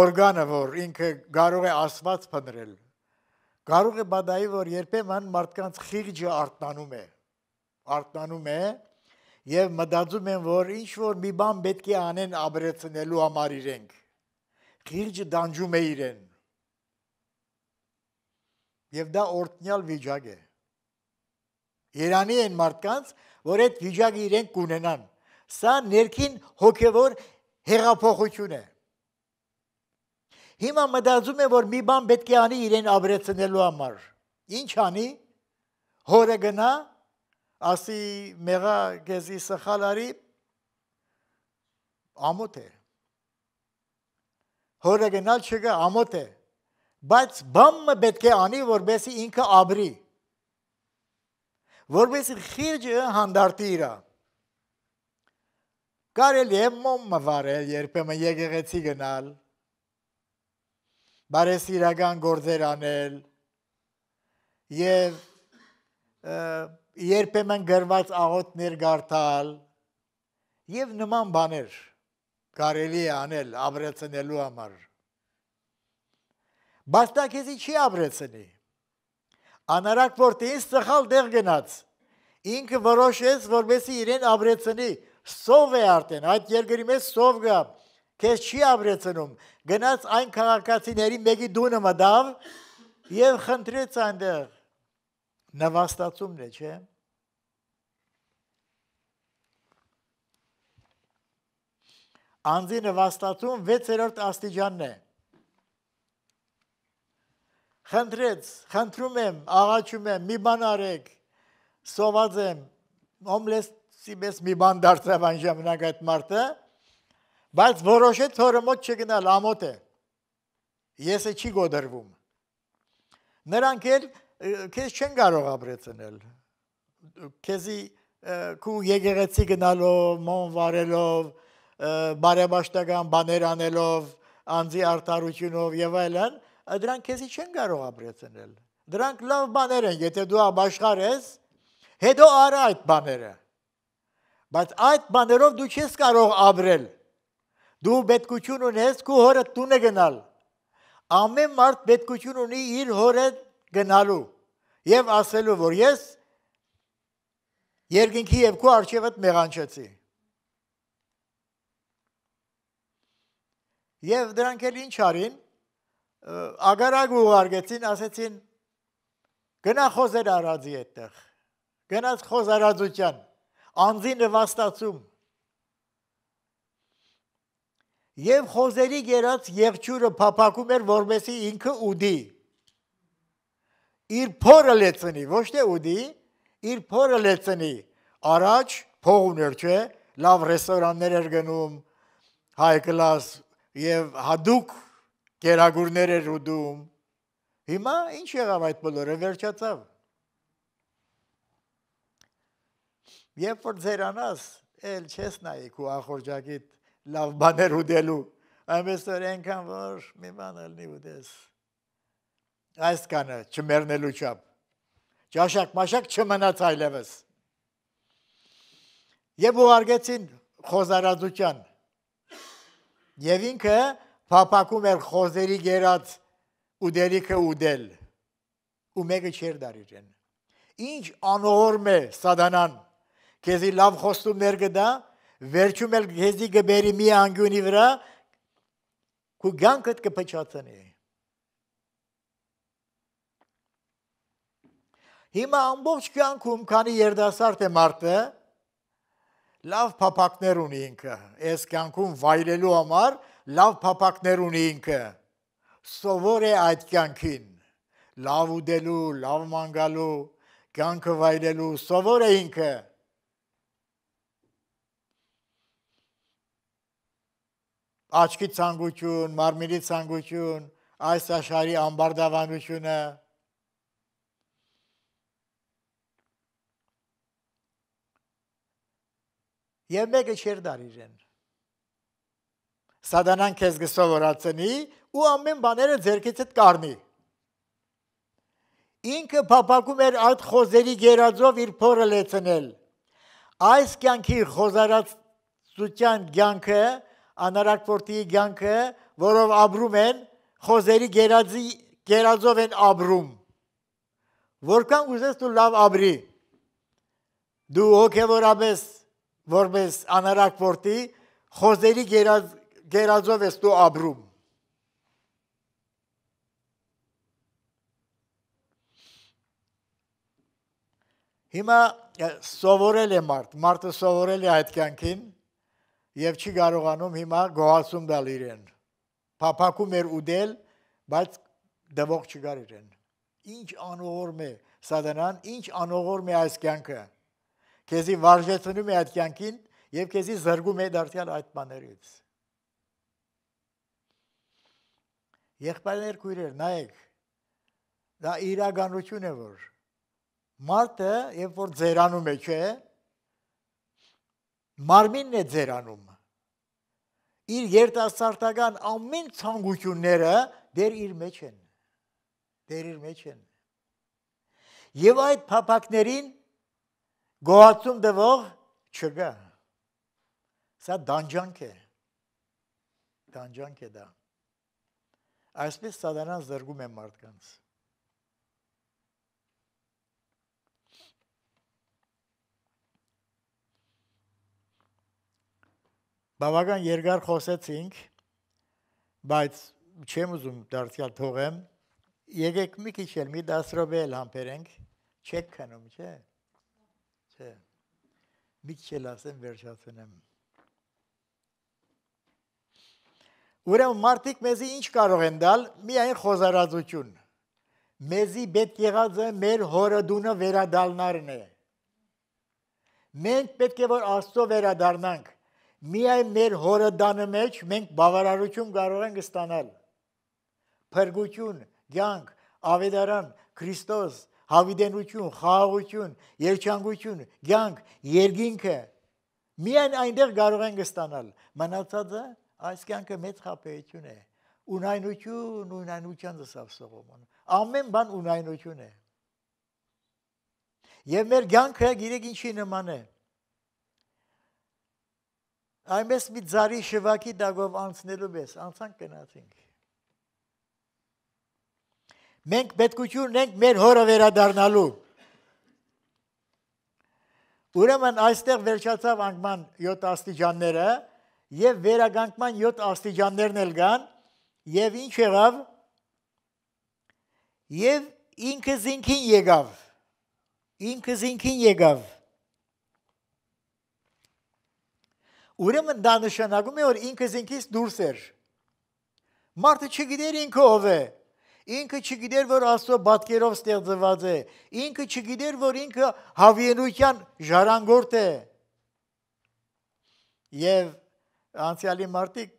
օրգանը, որ ինքը կարող է Աստված փնրել, կարող է բադայի, որ երբեմն մարդկանց խիղճը արտանում է, արտանում է, եւ մտածում են, որ ինչ որ մի բան պետք է անեն ապրեցնելու համար իրենք Քիրջը դանջում է իրեն։ Եվ դա օրտնյալ վիճակ է։ Երանի են մարդկանց, որ այդ վիճակը իրենք կունենան։ Սա ներքին հոգևոր հեղափոխություն է։ Հիմա մտածում է, որ մի բան պետք է անի իրեն ապրեցնելու համար։ Ինչ անի։ Հորը գնա, ասի մեղա գեզի սխալարի ամոթ է հորը գնալ չկա, ամոթ է։ Բայց բամը պետք է անի, որբեսի ինքը աբրի։ Որբեսի խիրջը հանդարտի իրա։ Կարելի է մոմը վարել, երբեմն եկեղեցի գնալ, բարես իրական գործեր անել եւ երբեմն գրված աղոթներ գարտալ եւ նման բաներ կարելի է անել ապրեցնելու համար։ Բայց դա քեզի չի ապրեցնի։ Անարակ որտին սխալ դեղ գնաց։ Ինքը որոշեց, որովհետեւ իրեն ապրեցնի, սով է արդեն, այդ երկրի մեջ սով գա։ Քեզ չի ապրեցնում։ Գնաց այն քաղաքացիների մեկի դունը մտավ եւ խնդրեց այնտեղ նվաստացումն է, չէ՞ անձի նվաստացում 6-րդ աստիճանն է։ Խնդրեց, խնդրում եմ, աղաչում եմ, մի բան արեք, սոված եմ, ոմլեսի մեզ մի բան դարձավ այն ժամանակ այդ մարդը, բայց որոշեց հորը մոտ չգնալ, ամոտ է, եսը չի գոդրվում։ Նրանք էլ քեզ չեն կարող ապրեցնել, քեզի կու եգեղեցի գնալով, մոն վարելով, բարեբաշտական բաներ անելով, անձի արտարությունով եւ այլն, դրանք քեզի չեն կարող ապրեցնել։ Դրանք լավ բաներ են, եթե դու աշխար ես, հետո արա այդ բաները։ Բայց այդ բաներով դու չես կարող ապրել։ Դու պետքություն ունես քո հորը տուն է գնալ։ Ամեն մարդ պետքություն ունի իր հորը գնալու եւ ասելու, որ ես երկինքի եւ քո արջևդ մեղանչեցի։ Եվ դրանք էլ ինչ արին, ագարագ ուղարգեցին, ասեցին, գնա խոզեր առածի էդտեղ, գնաց խոզ առածության, անձի նվաստացում, Եվ խոզերի գերած եղջյուրը փապակում էր որբեսի ինքը ուդի։ Իր փորը լեցնի, ոչ թե ուդի, իր փորը լեցնի։ Առաջ փող ուներ, չէ՞, լավ ռեստորաններ էր գնում, high class եւ հadouk գերագուրներ էր ուդում։ Հիմա ինչ եղավ այդ բոլորը վերջացավ։ Երբ որ ձերանաս, էլ չես նայի քու ախորժակիտ լավ բաներ ուդելու, այնպես ենքան որ մի բան ալնի ուդես։ Այս կանը չմեռնելու չափ։ Ճաշակ մաշակ չմնաց այլևս։ Եվ ուղարկեցին խոզարազության Եվ ինքը փապակում էր խոզերի գերած ուդերիքը ուդել։ Ու մեկը չեր դարիջեն։ Ինչ անօրմ է սադանան։ Քեզի լավ խոստումներ գտա, վերջում էլ քեզի գբերի մի անգյունի վրա քու գանկդ կփչացնի։ Հիմա ամբողջ կյանքում քանի երդասարդ է մարդը, լավ փապակներ ունի ինքը, այս կյանքում վայրելու համար լավ փապակներ ունի ինքը։ Սովոր է այդ կյանքին։ Լավ ուտելու, լավ մանգալու, կյանքը վայրելու սովոր է ինքը։ Աչքի ցանկություն, մարմինի ցանկություն, այս աշխարհի ամբարդավանությունը եւ մեկը չեր դար իրեն։ Սատանան քեզ գսովորացնի ու ամեն բաները ձերքից հետ կառնի։ Ինքը փապակում էր այդ խոզերի գերազով իր փորը լեցնել։ Այս կյանքի խոզարած ծուճան կյանքը, անարակորտի կյանքը, որով ապրում են, խոզերի գերազի գերազով են ապրում։ Որքան ուզես դու լավ ապրի։ Դու հոգևորապես որպես անարակ որտի խոզերի գերազ գերազով ես դու ապրում Հիմա սովորել է մարդ, մարդը սովորել է այդ կյանքին եւ չի կարողանում հիմա գոհացում դալ իրեն։ Փափակում էր ուդել, բայց դվող չգար իրեն։ Ինչ անողորմ է սատանան, ինչ անողորմ է այս կյանքը քեզի վարժեցնում է այդ կյանքին եւ քեզի զրգում է դարձյալ այդ բաներից։ Եղբայրներ քույրեր, նայեք, դա իրականություն է որ մարդը երբ որ ձերանում է, չէ՞, մարմինն է ձերանում։ Իր երիտասարդական ամեն ցանկությունները դեր իր մեջ են։ Դեր իր մեջ են։ Եվ այդ փափակներին գոհացում տվող չկա։ Սա դանջանք է։ Դանջանք է դա։ Այսպես սատանան զրգում է մարդկանց։ Բավական երկար խոսեցինք, բայց չեմ ուզում դարձյալ թողեմ։ Եկեք մի քիչ էլ մի 10 րոպե էլ համբերենք։ Չեք քնում, չէ՞։ Չէ։ Մի քիչ էլ ասեմ վերջացնեմ։ Ուրեմն մարդիկ մեզի ինչ կարող են դալ, միայն խոզարածություն։ Մեզի պետք եղածը մեր հորոդունը վերադալնարն է։ Մենք պետք է որ Աստծո վերադառնանք։ Միայն մեր հորոդանը մեջ մենք բավարարություն կարող ենք ստանալ։ Փրկություն, ցանկ, ավետարան, Քրիստոս, հավիդենություն, խաղաղություն, երջանկություն, ցանկ, երգինքը միայն այնտեղ կարող ենք ստանալ։ Մնացածը այս կյանքը մեծ խապեություն է։ Ունայնություն, ունայնության դասավ Սողոմոն։ Ամեն բան ունայնություն է։ Եվ մեր ցանկը գիրեք ինչի նման է։ Այնպես մի ծարի շվակի դակով անցնելու մեզ, անցանք գնացինք Մենք պետքություն ունենք մեր հորը վերադառնալու։ Ուրեմն այստեղ վերջացավ անկման 7 աստիճանները եւ վերագանքման 7 աստիճաններն էլ կան եւ ինչ եղավ եւ ինքս ինքին եկավ ինքս ինքին եկավ Ուրեմն դա նշանակում է որ ինքս ինքից դուրս էր Մարդը չգիտեր ինքը ով է Ինքը չգիտեր, որ Աստծո բատկերով ստեղծված է։ Ինքը չգիտեր, որ ինքը հավիենության ժառանգորդ է։ Եվ անցյալի մարդիկ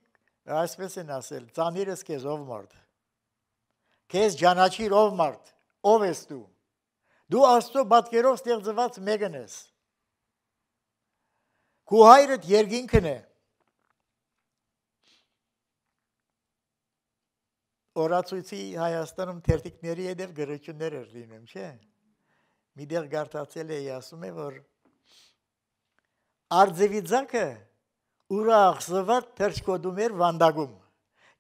այսպես են ասել. «Ծանիրս քեզ ով մարդ»։ Քեզ ճանաչիր ով մարդ, ով ես դու։ Դու Աստծո բատկերով ստեղծված մեկն ես։ Քու հայրդ երկինքն է։ երկինք օրացույցի Հայաստանում թերթիկների հետ գրություններ էր լինում, չէ՞։ Մի դեր գարտացել էի ասում է որ Արձևի ցակը ուրախ զվարթ թրջկոդում էր վանդագում։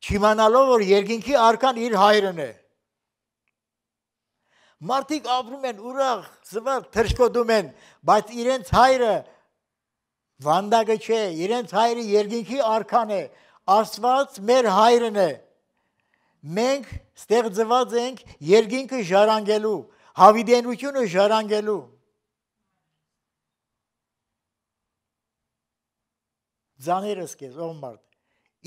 Չիմանալով որ երկինքի արքան իր հայրն է։ Մարդիկ ապրում են ուրախ զվարթ թրջկոդում են, բայց իրենց հայրը վանդագը չէ, իրենց հայրը երկինքի արքան է։ Աստված մեր հայրն է մենք ստեղծված ենք երկինքը ժառանգելու, հավիտենությունը ժառանգելու։ Ձաներս կես, ով մարդ։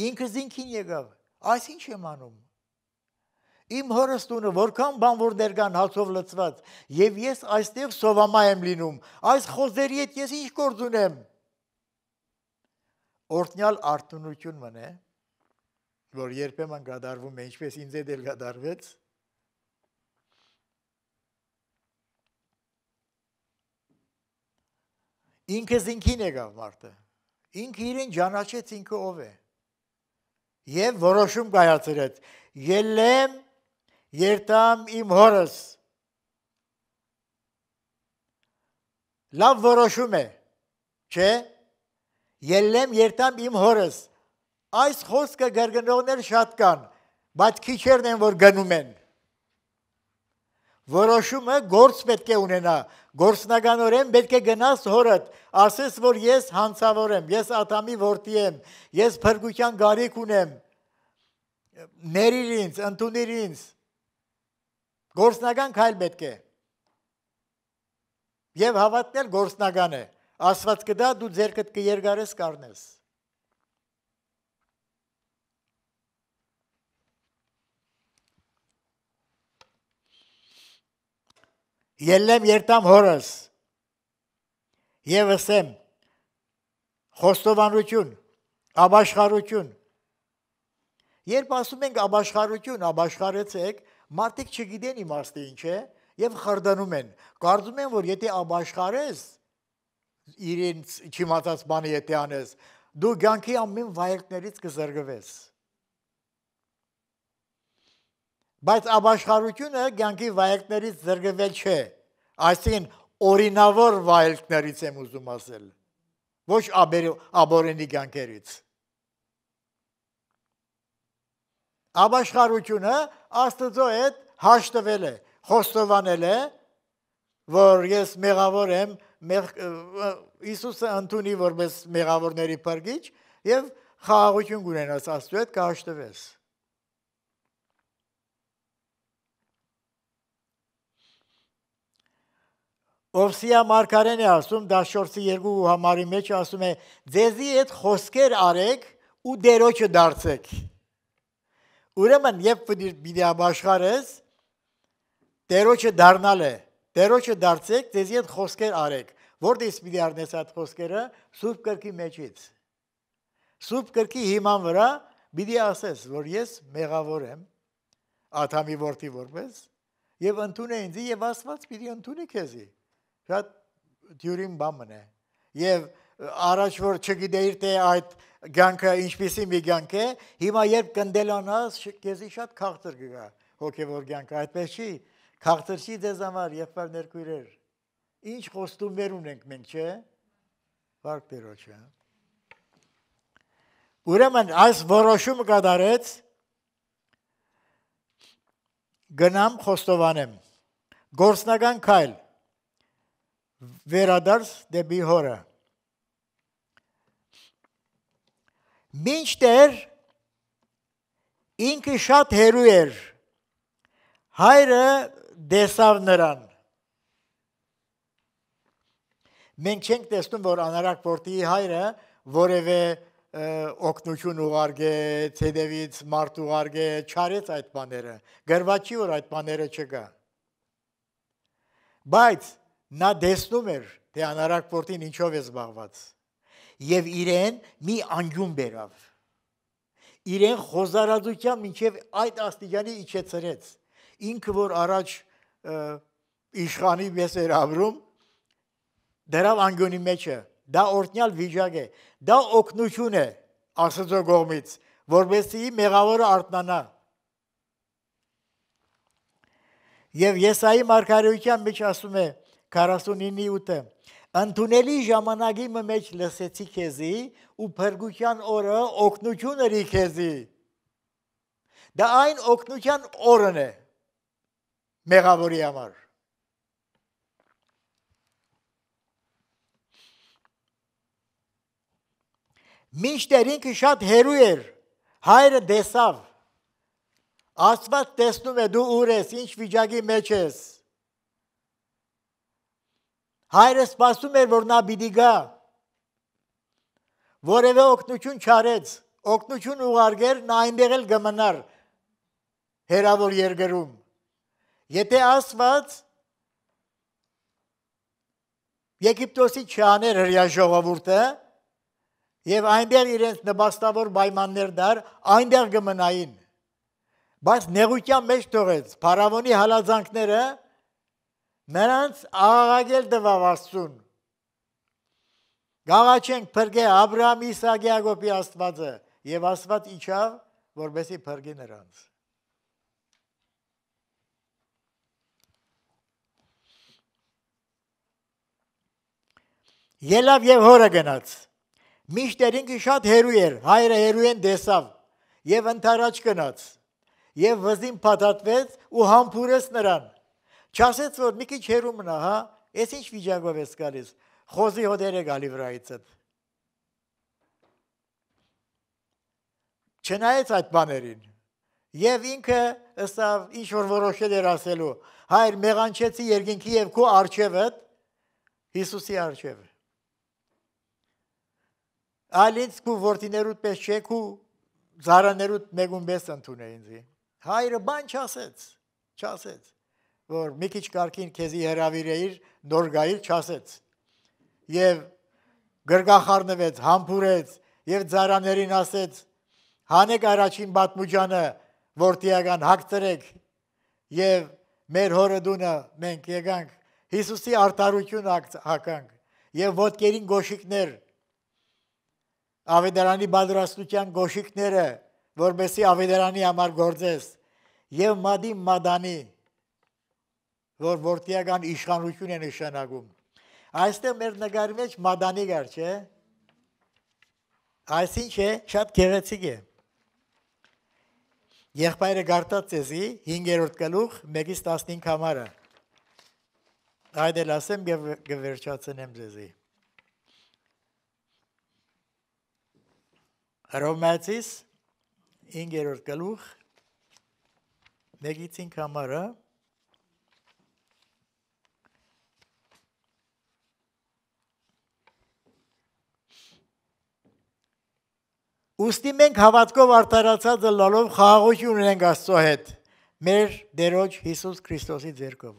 Ինքս ինքին եկավ, այս ինչ եմ անում։ Իմ հորստունը որքան բան որ ներկան հացով լծված, եւ ես այստեղ սովամա եմ լինում։ Այս խոզերի հետ ես ինչ գործ ունեմ։ Օրտնյալ արտունություն մնե որ երբեմն գադարվում է, ինչպես ինձ էլ գադարվեց, ինքս ինքին եկավ մարդը։ Ինքը իրեն ճանաչեց ինքը ով է։ Եվ որոշում կայացրեց. ելեմ երտամ իմ հորս։ Լավ որոշում է, չէ՞։ Ելեմ երտամ իմ հորս։ Այս խոսքը գերգնողներ շատ կան, բայց քիչերն են, որ գնում են։ Որոշումը գործ պետք է ունենա։ Գործնականորեն պետք է գնաս հորդ, ասես որ ես հանցավոր եմ, ես աթամի որդի եմ, ես փրկության գարիք ունեմ։ Ներիր ինձ, ընդունիր ինձ։ Գործնական քայլ պետք է։ Եվ հավատնել գործնական է։ Աստված կդա դու ձեր կտ կերգարես կարնես։ ելեմ երտամ հորս եւ ասեմ խոստովանություն, աբաշխարություն։ Երբ ասում ենք աբաշխարություն, աբաշխարեցեք, մարդիկ չգիտեն իմաստը ինչ է եւ խրդանում են։ Կարծում են, որ եթե աբաշխարես, իրենց չիմացած բանը եթե անես, դու ցանկի ամեն վայելքներից կզրկվես։ Բայց ապաշխարությունը ցանկի վայելքներից զրկվել չէ։ Այսին օրինավոր վայելքներից եմ ուզում ասել։ Ոչ աբորենի ցանկերից։ Ապաշխարությունը Աստծո հետ հաշտվել է, խոստովանել է, որ ես մեղավոր եմ, Հիսուսը ընդունի որպես մեղավորների փրկիչ եւ խաղաղություն կունենաս Աստծո հետ կհաշտվես։ կա Օրսիա Մարգարեն է ասում դաշորսի երկու համարի մեջ ասում է ձեզի այդ խոսքեր արեք ու դերոջը դարձեք։ Ուրեմն երբ պիտի բիդիաբաշխարես դերոջը դառնալ է։ Դերոջը դարձեք, ձեզի այդ խոսքեր արեք։ Որտե՞ս պիտի արնես այդ խոսքերը Սուրբ Գրքի մեջից։ Սուրբ Գրքի հիման վրա պիտի ասես, որ ես մեղավոր եմ Աթամի որդի որպես եւ ընդունե ինձ եւ Աստված պիտի ընդունի քեզի շատ դյուրին բամն է։ Եվ առաջ որ չգիտեիր թե այդ գանքը ինչպեսի մի գանք է, հիմա երբ կնդելանաս քեզի շատ քաղցր կգա հոգևոր գանքը, այդպես չի, քաղցր չի դեզ համար եղբայրներ քույրեր։ Ինչ խոստումներ ունենք մենք, չէ՞։ Բարք Տերոջը։ հա։ Ուրեմն այս որոշումը կդարեց գնամ խոստովանեմ։ Գործնական քայլ վերադարձ դեպի հորը։ Մինչդեռ ինքը շատ հերու էր։ Հայրը դեսավ նրան։ Մենք չենք տեսնում, որ անարակ Պորտի հայրը որևէ օգնություն ուղարկե, ցեդևից մարդ ուղարկե, չարեց այդ բաները։ Գրվաչի որ այդ բաները չկա։ Բայց նա տեսնում էր, թե անարակ պորտին ինչով է զբաղված։ Եվ իրեն մի անգյուն բերավ։ Իրեն խոզարածության մինչև այդ աստիճանի իջեցրեց։ Ինքը որ առաջ իշխանի մեզ էր ապրում, դրավ անգյունի մեջը։ Դա օրտնյալ վիճակ է։ Դա օգնություն է Աստծո կողմից, որովհետեւ մեղավորը արտնանա։ Եվ Եսայի մարգարեության մեջ ասում է. 49-ի 8-ը Անտունելի ժամանակի մեջ լսեցի քեզի ու փրկության օրը օգնություն երի քեզի։ Դա այն օգնության օրն է մեղավորի համար։ Մինչդեռ ինքը շատ հերու էր, հայրը դեսավ։ Աստված տեսնում է դու ուր ես, ինչ վիճակի մեջ ես։ Հայրը սպասում էր, որ նա պիտի գա։ Որևէ օգնություն չարեց, օգնություն ուղարկեր, նա այնտեղ էլ գմնար հերավոր երկրում։ Եթե Աստված Եգիպտոսի չաներ հրյա ժողովուրդը եւ այնտեղ իրենց նպաստավոր պայմաններ դար, այնտեղ գմնային։ Բայց նեղության մեջ թողեց փարավոնի հալածանքները նրանց աղաղակել տվավ Աստծուն։ Գաղաչենք փրկե Աբրահամ, Իսահակ, Յակոբի Աստվածը եւ Աստված իջավ, որբեսի փրկի նրանց։ Ելավ եւ հորը գնաց։ Միշտ ինքը շատ հերու էր, հայրը հերույեն դեսավ եւ ընթարաճ գնաց։ Եվ վզին փաթաթվեց ու համբուրեց նրան Չասեց որ մի քիչ հերու մնա, հա, ես ինչ վիճակով ես գալիս։ Խոզի հոդերը գալի վրայիցդ։ Չնայած այդ բաներին, Եվ ինքը ըստավ ինչ որ որոշել էր ասելու, հայր մեղանչեցի երկինքի եւ քո արչեվը Հիսուսի արչեվը։ Ալից քու ворթիներուդ պես չէ քու զարաներուդ մեգուն պես ընդունե ինձի։ Հայրը բան չասեց, չասեց որ մի քիչ կարքին քեզի հրավիրեիր, նոր գայիր չասեց։ Եվ գրգախառնվեց, համբուրեց եւ ծարաներին ասեց. հանեք առաջին բատմուճանը, որտիական հակտրեք եւ մեր հորը դունը մենք եկանք Հիսուսի արտարություն հականք եւ ոդկերին գոշիկներ ավետարանի բادرաստության գոշիկները որբեսի ավետարանի համար գործես եւ մադի մադանի որ որտիական իշխանություն է նշանակում։ Այստեղ մեր նկարի մեջ մադանի գար չէ։ Այսինչ է շատ գեղեցիկ է։ Եղբայրը գարտած ցեզի 5-րդ գլուխ 1-ից 15 համարը։ Այդ էլ ասեմ գվերչացնեմ ձեզի։ Հռոմեացիս 5-րդ գլուխ 1-ից 5 համարը Ոստի մենք հավատքով արդարացածը լալով խաղաղություն ունենք Աստծո հետ մեր Տերոջ Հիսուս Քրիստոսի ձեռքով։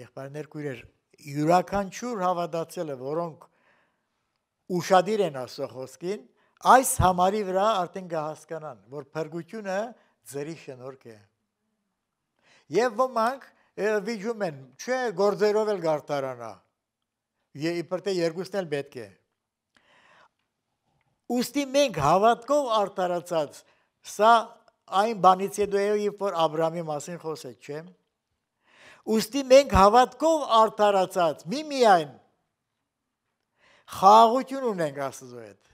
Եղբայրներ քույրեր, յուրաքանչյուր հավատացելը, որոնք ուրشادիր են Աստծո խոսքին, այս համարի վրա արդեն կհասկանան, որ փրկությունը ձերի շնորհք է։ Եվ ոմանք վիճում են, չէ, գործերով էլ գարտարանա։ Եվ իբրտե երկուսն էլ պետք է։ ե, Ոստի մենք հավատքով արտարացած սա այն բանից է դու երբ որ Աբրամի մասին խոսեց, չէ՞։ Ոստի մենք հավատքով արտարացած մի միայն խաղություն ունենք Աստծո հետ։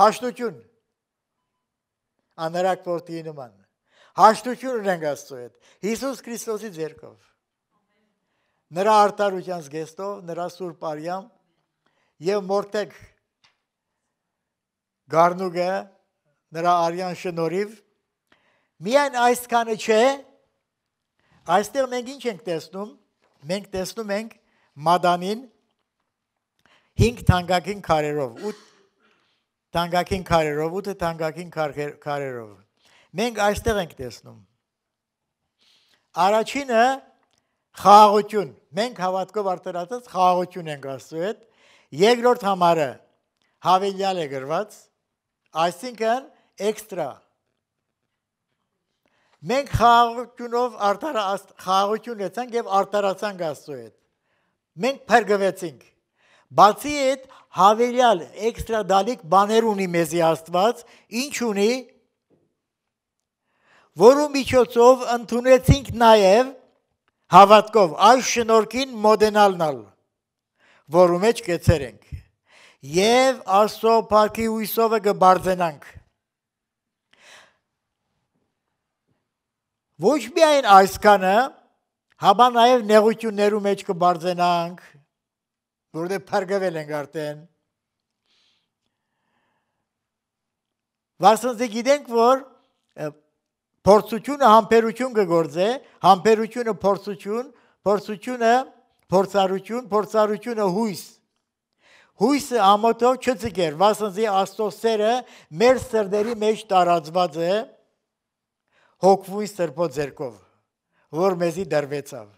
Հաշտություն։ Աներակ որտի նման։ Հաշտություն ունենք Աստծո հետ։ Հիսուս Քրիստոսի ձեռքով։ Նրա արտարության զգեստով, նրա սուրբ արյամ եւ մորտեք Գառնուկը նրա արյան շնորհիվ միայն այսքանը չէ, այստեղ մենք ինչ ենք տեսնում, մենք տեսնում ենք մադանին 5 թանկագին քարերով, 8 թանկագին քարերով, 8 թանկագին քարերով։ Մենք այստեղ ենք տեսնում։ Առաջինը խաղաղություն։ Մենք հավատքով արտարածած խաղաղություն ենք Աստծո հետ։ Երկրորդ համարը հավելյալ է գրված այսինքն էքստրա մենք խաղաղությունով արտարա խաղաղություն ունեցանք եւ արտարացանք աստծո հետ մենք փրկվեցինք բացի այդ հավելյալ էքստրա դալիկ բաներ ունի մեզի աստված ինչ ունի որու միջոցով ընդունեցինք նաև հավատքով այս շնորհքին մոդենալնալ, որու մեջ կեցերենք եւ Աստծո փառքի հույսովը կբարձենանք։ Ոչ միայն այսքանը, հաբա նաև նեղություններու մեջ կբարձենանք, որտեղ փարգվել ենք արդեն։ Վարսնձի գիտենք, որ փորձությունը համբերություն կգործե, համբերությունը փորձություն, փորձությունը փորձարություն, փորձարությունը հույս հույսը ամոթով չծկեր, վասնզի աստոսերը մեր սրդերի մեջ տարածված է հոգվույն սրբո ձերքով, որ մեզի դրվեցավ։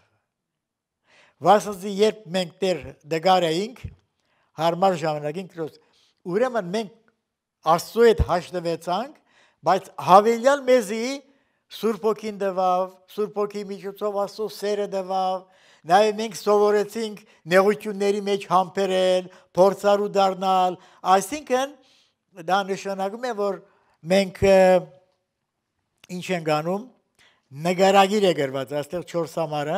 Վասնզի երբ մենք Տեր դգար էինք, հարմար ժամանակին Քրոս, ուրեմն մենք Աստծո հետ հաշտվեցանք, բայց հավելյալ մեզի Սուրբ ոգին դվավ, Սուրբ ոգի միջոցով Աստծո սերը դվավ, Նաև մենք սովորեցինք նեղությունների մեջ համբերել, փորձարու դառնալ, այսինքն դա նշանակում է, որ մենք ինչ ենք անում, նգարագիր է գրված, այստեղ 4 համարը,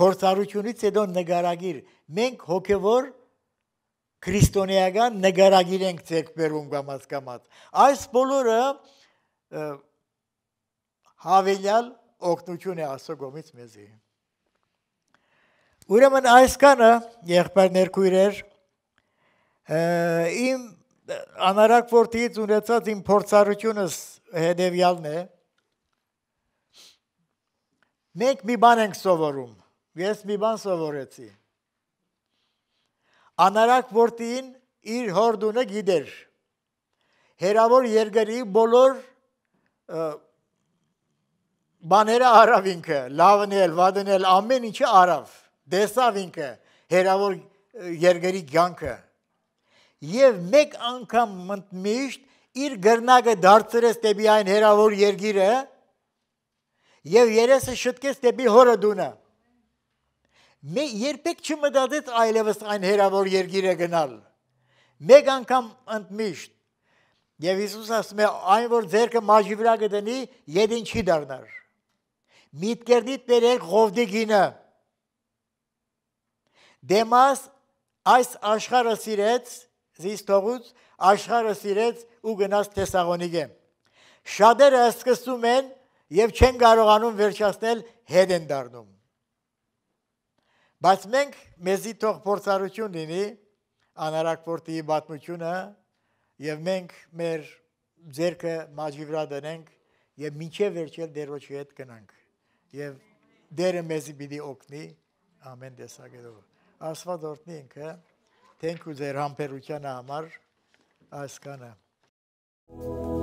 փորձառությունից հետո նգարագիր։ Մենք հոգևոր քրիստոնեական նգարագիր ենք ձեռբերում գամած-գամած։ Այս բոլորը հավելյալ օգնություն է Աստծո կողմից մեզի։ Ուրեմն այսքանը եղբայրներ քույրեր իմ անարակ որդիից ունեցած իմ փորձառությունս հետևյալն է։ Մենք մի բան ենք սովորում։ Ես մի բան սովորեցի։ Անարակ որդին իր հորդունը գիտեր։ Հերավոր երկրի բոլոր բաները արավ ինքը, լավն էլ, վատն էլ, ամեն ինչը արավ։ Տեսավ ինքը հերավոր երկրի ցանկը։ Եվ մեկ անգամ մտմիշտ իր գրնակը դարձրեց դեպի այն հերավոր երկիրը եւ երեսը շտկեց դեպի հորը դունը։ Մե երբեք չմտածեց այլևս այն հերավոր երկիրը գնալ։ Մեկ անգամ ընդմիշտ Եվ Հիսուս ասում է, այն որ ձերքը մաժի վրա գտնի, յեդին չի դառնար։ Միտքերնի տերեր ղովդի գինը Դեմաս այս աշխարհը սիրեց, զիստողուց աշխարհը սիրեց ու գնաց Թեսաղոնիկե։ Շատերը սկսում են եւ չեն կարողանում վերջացնել հետ են դառնում։ Բայց մենք մեզի թող փորձառություն լինի անարակ պորտի պատմությունը եւ մենք մեր ձերքը մաջի վրա դնենք եւ միջև վերջել դերոջի հետ գնանք եւ դերը մեզի պիտի օգնի ամեն տեսակերով Աստված օրհնի ինքը Տենք ու ձեր համբերության համար այսքանը։ Thank you.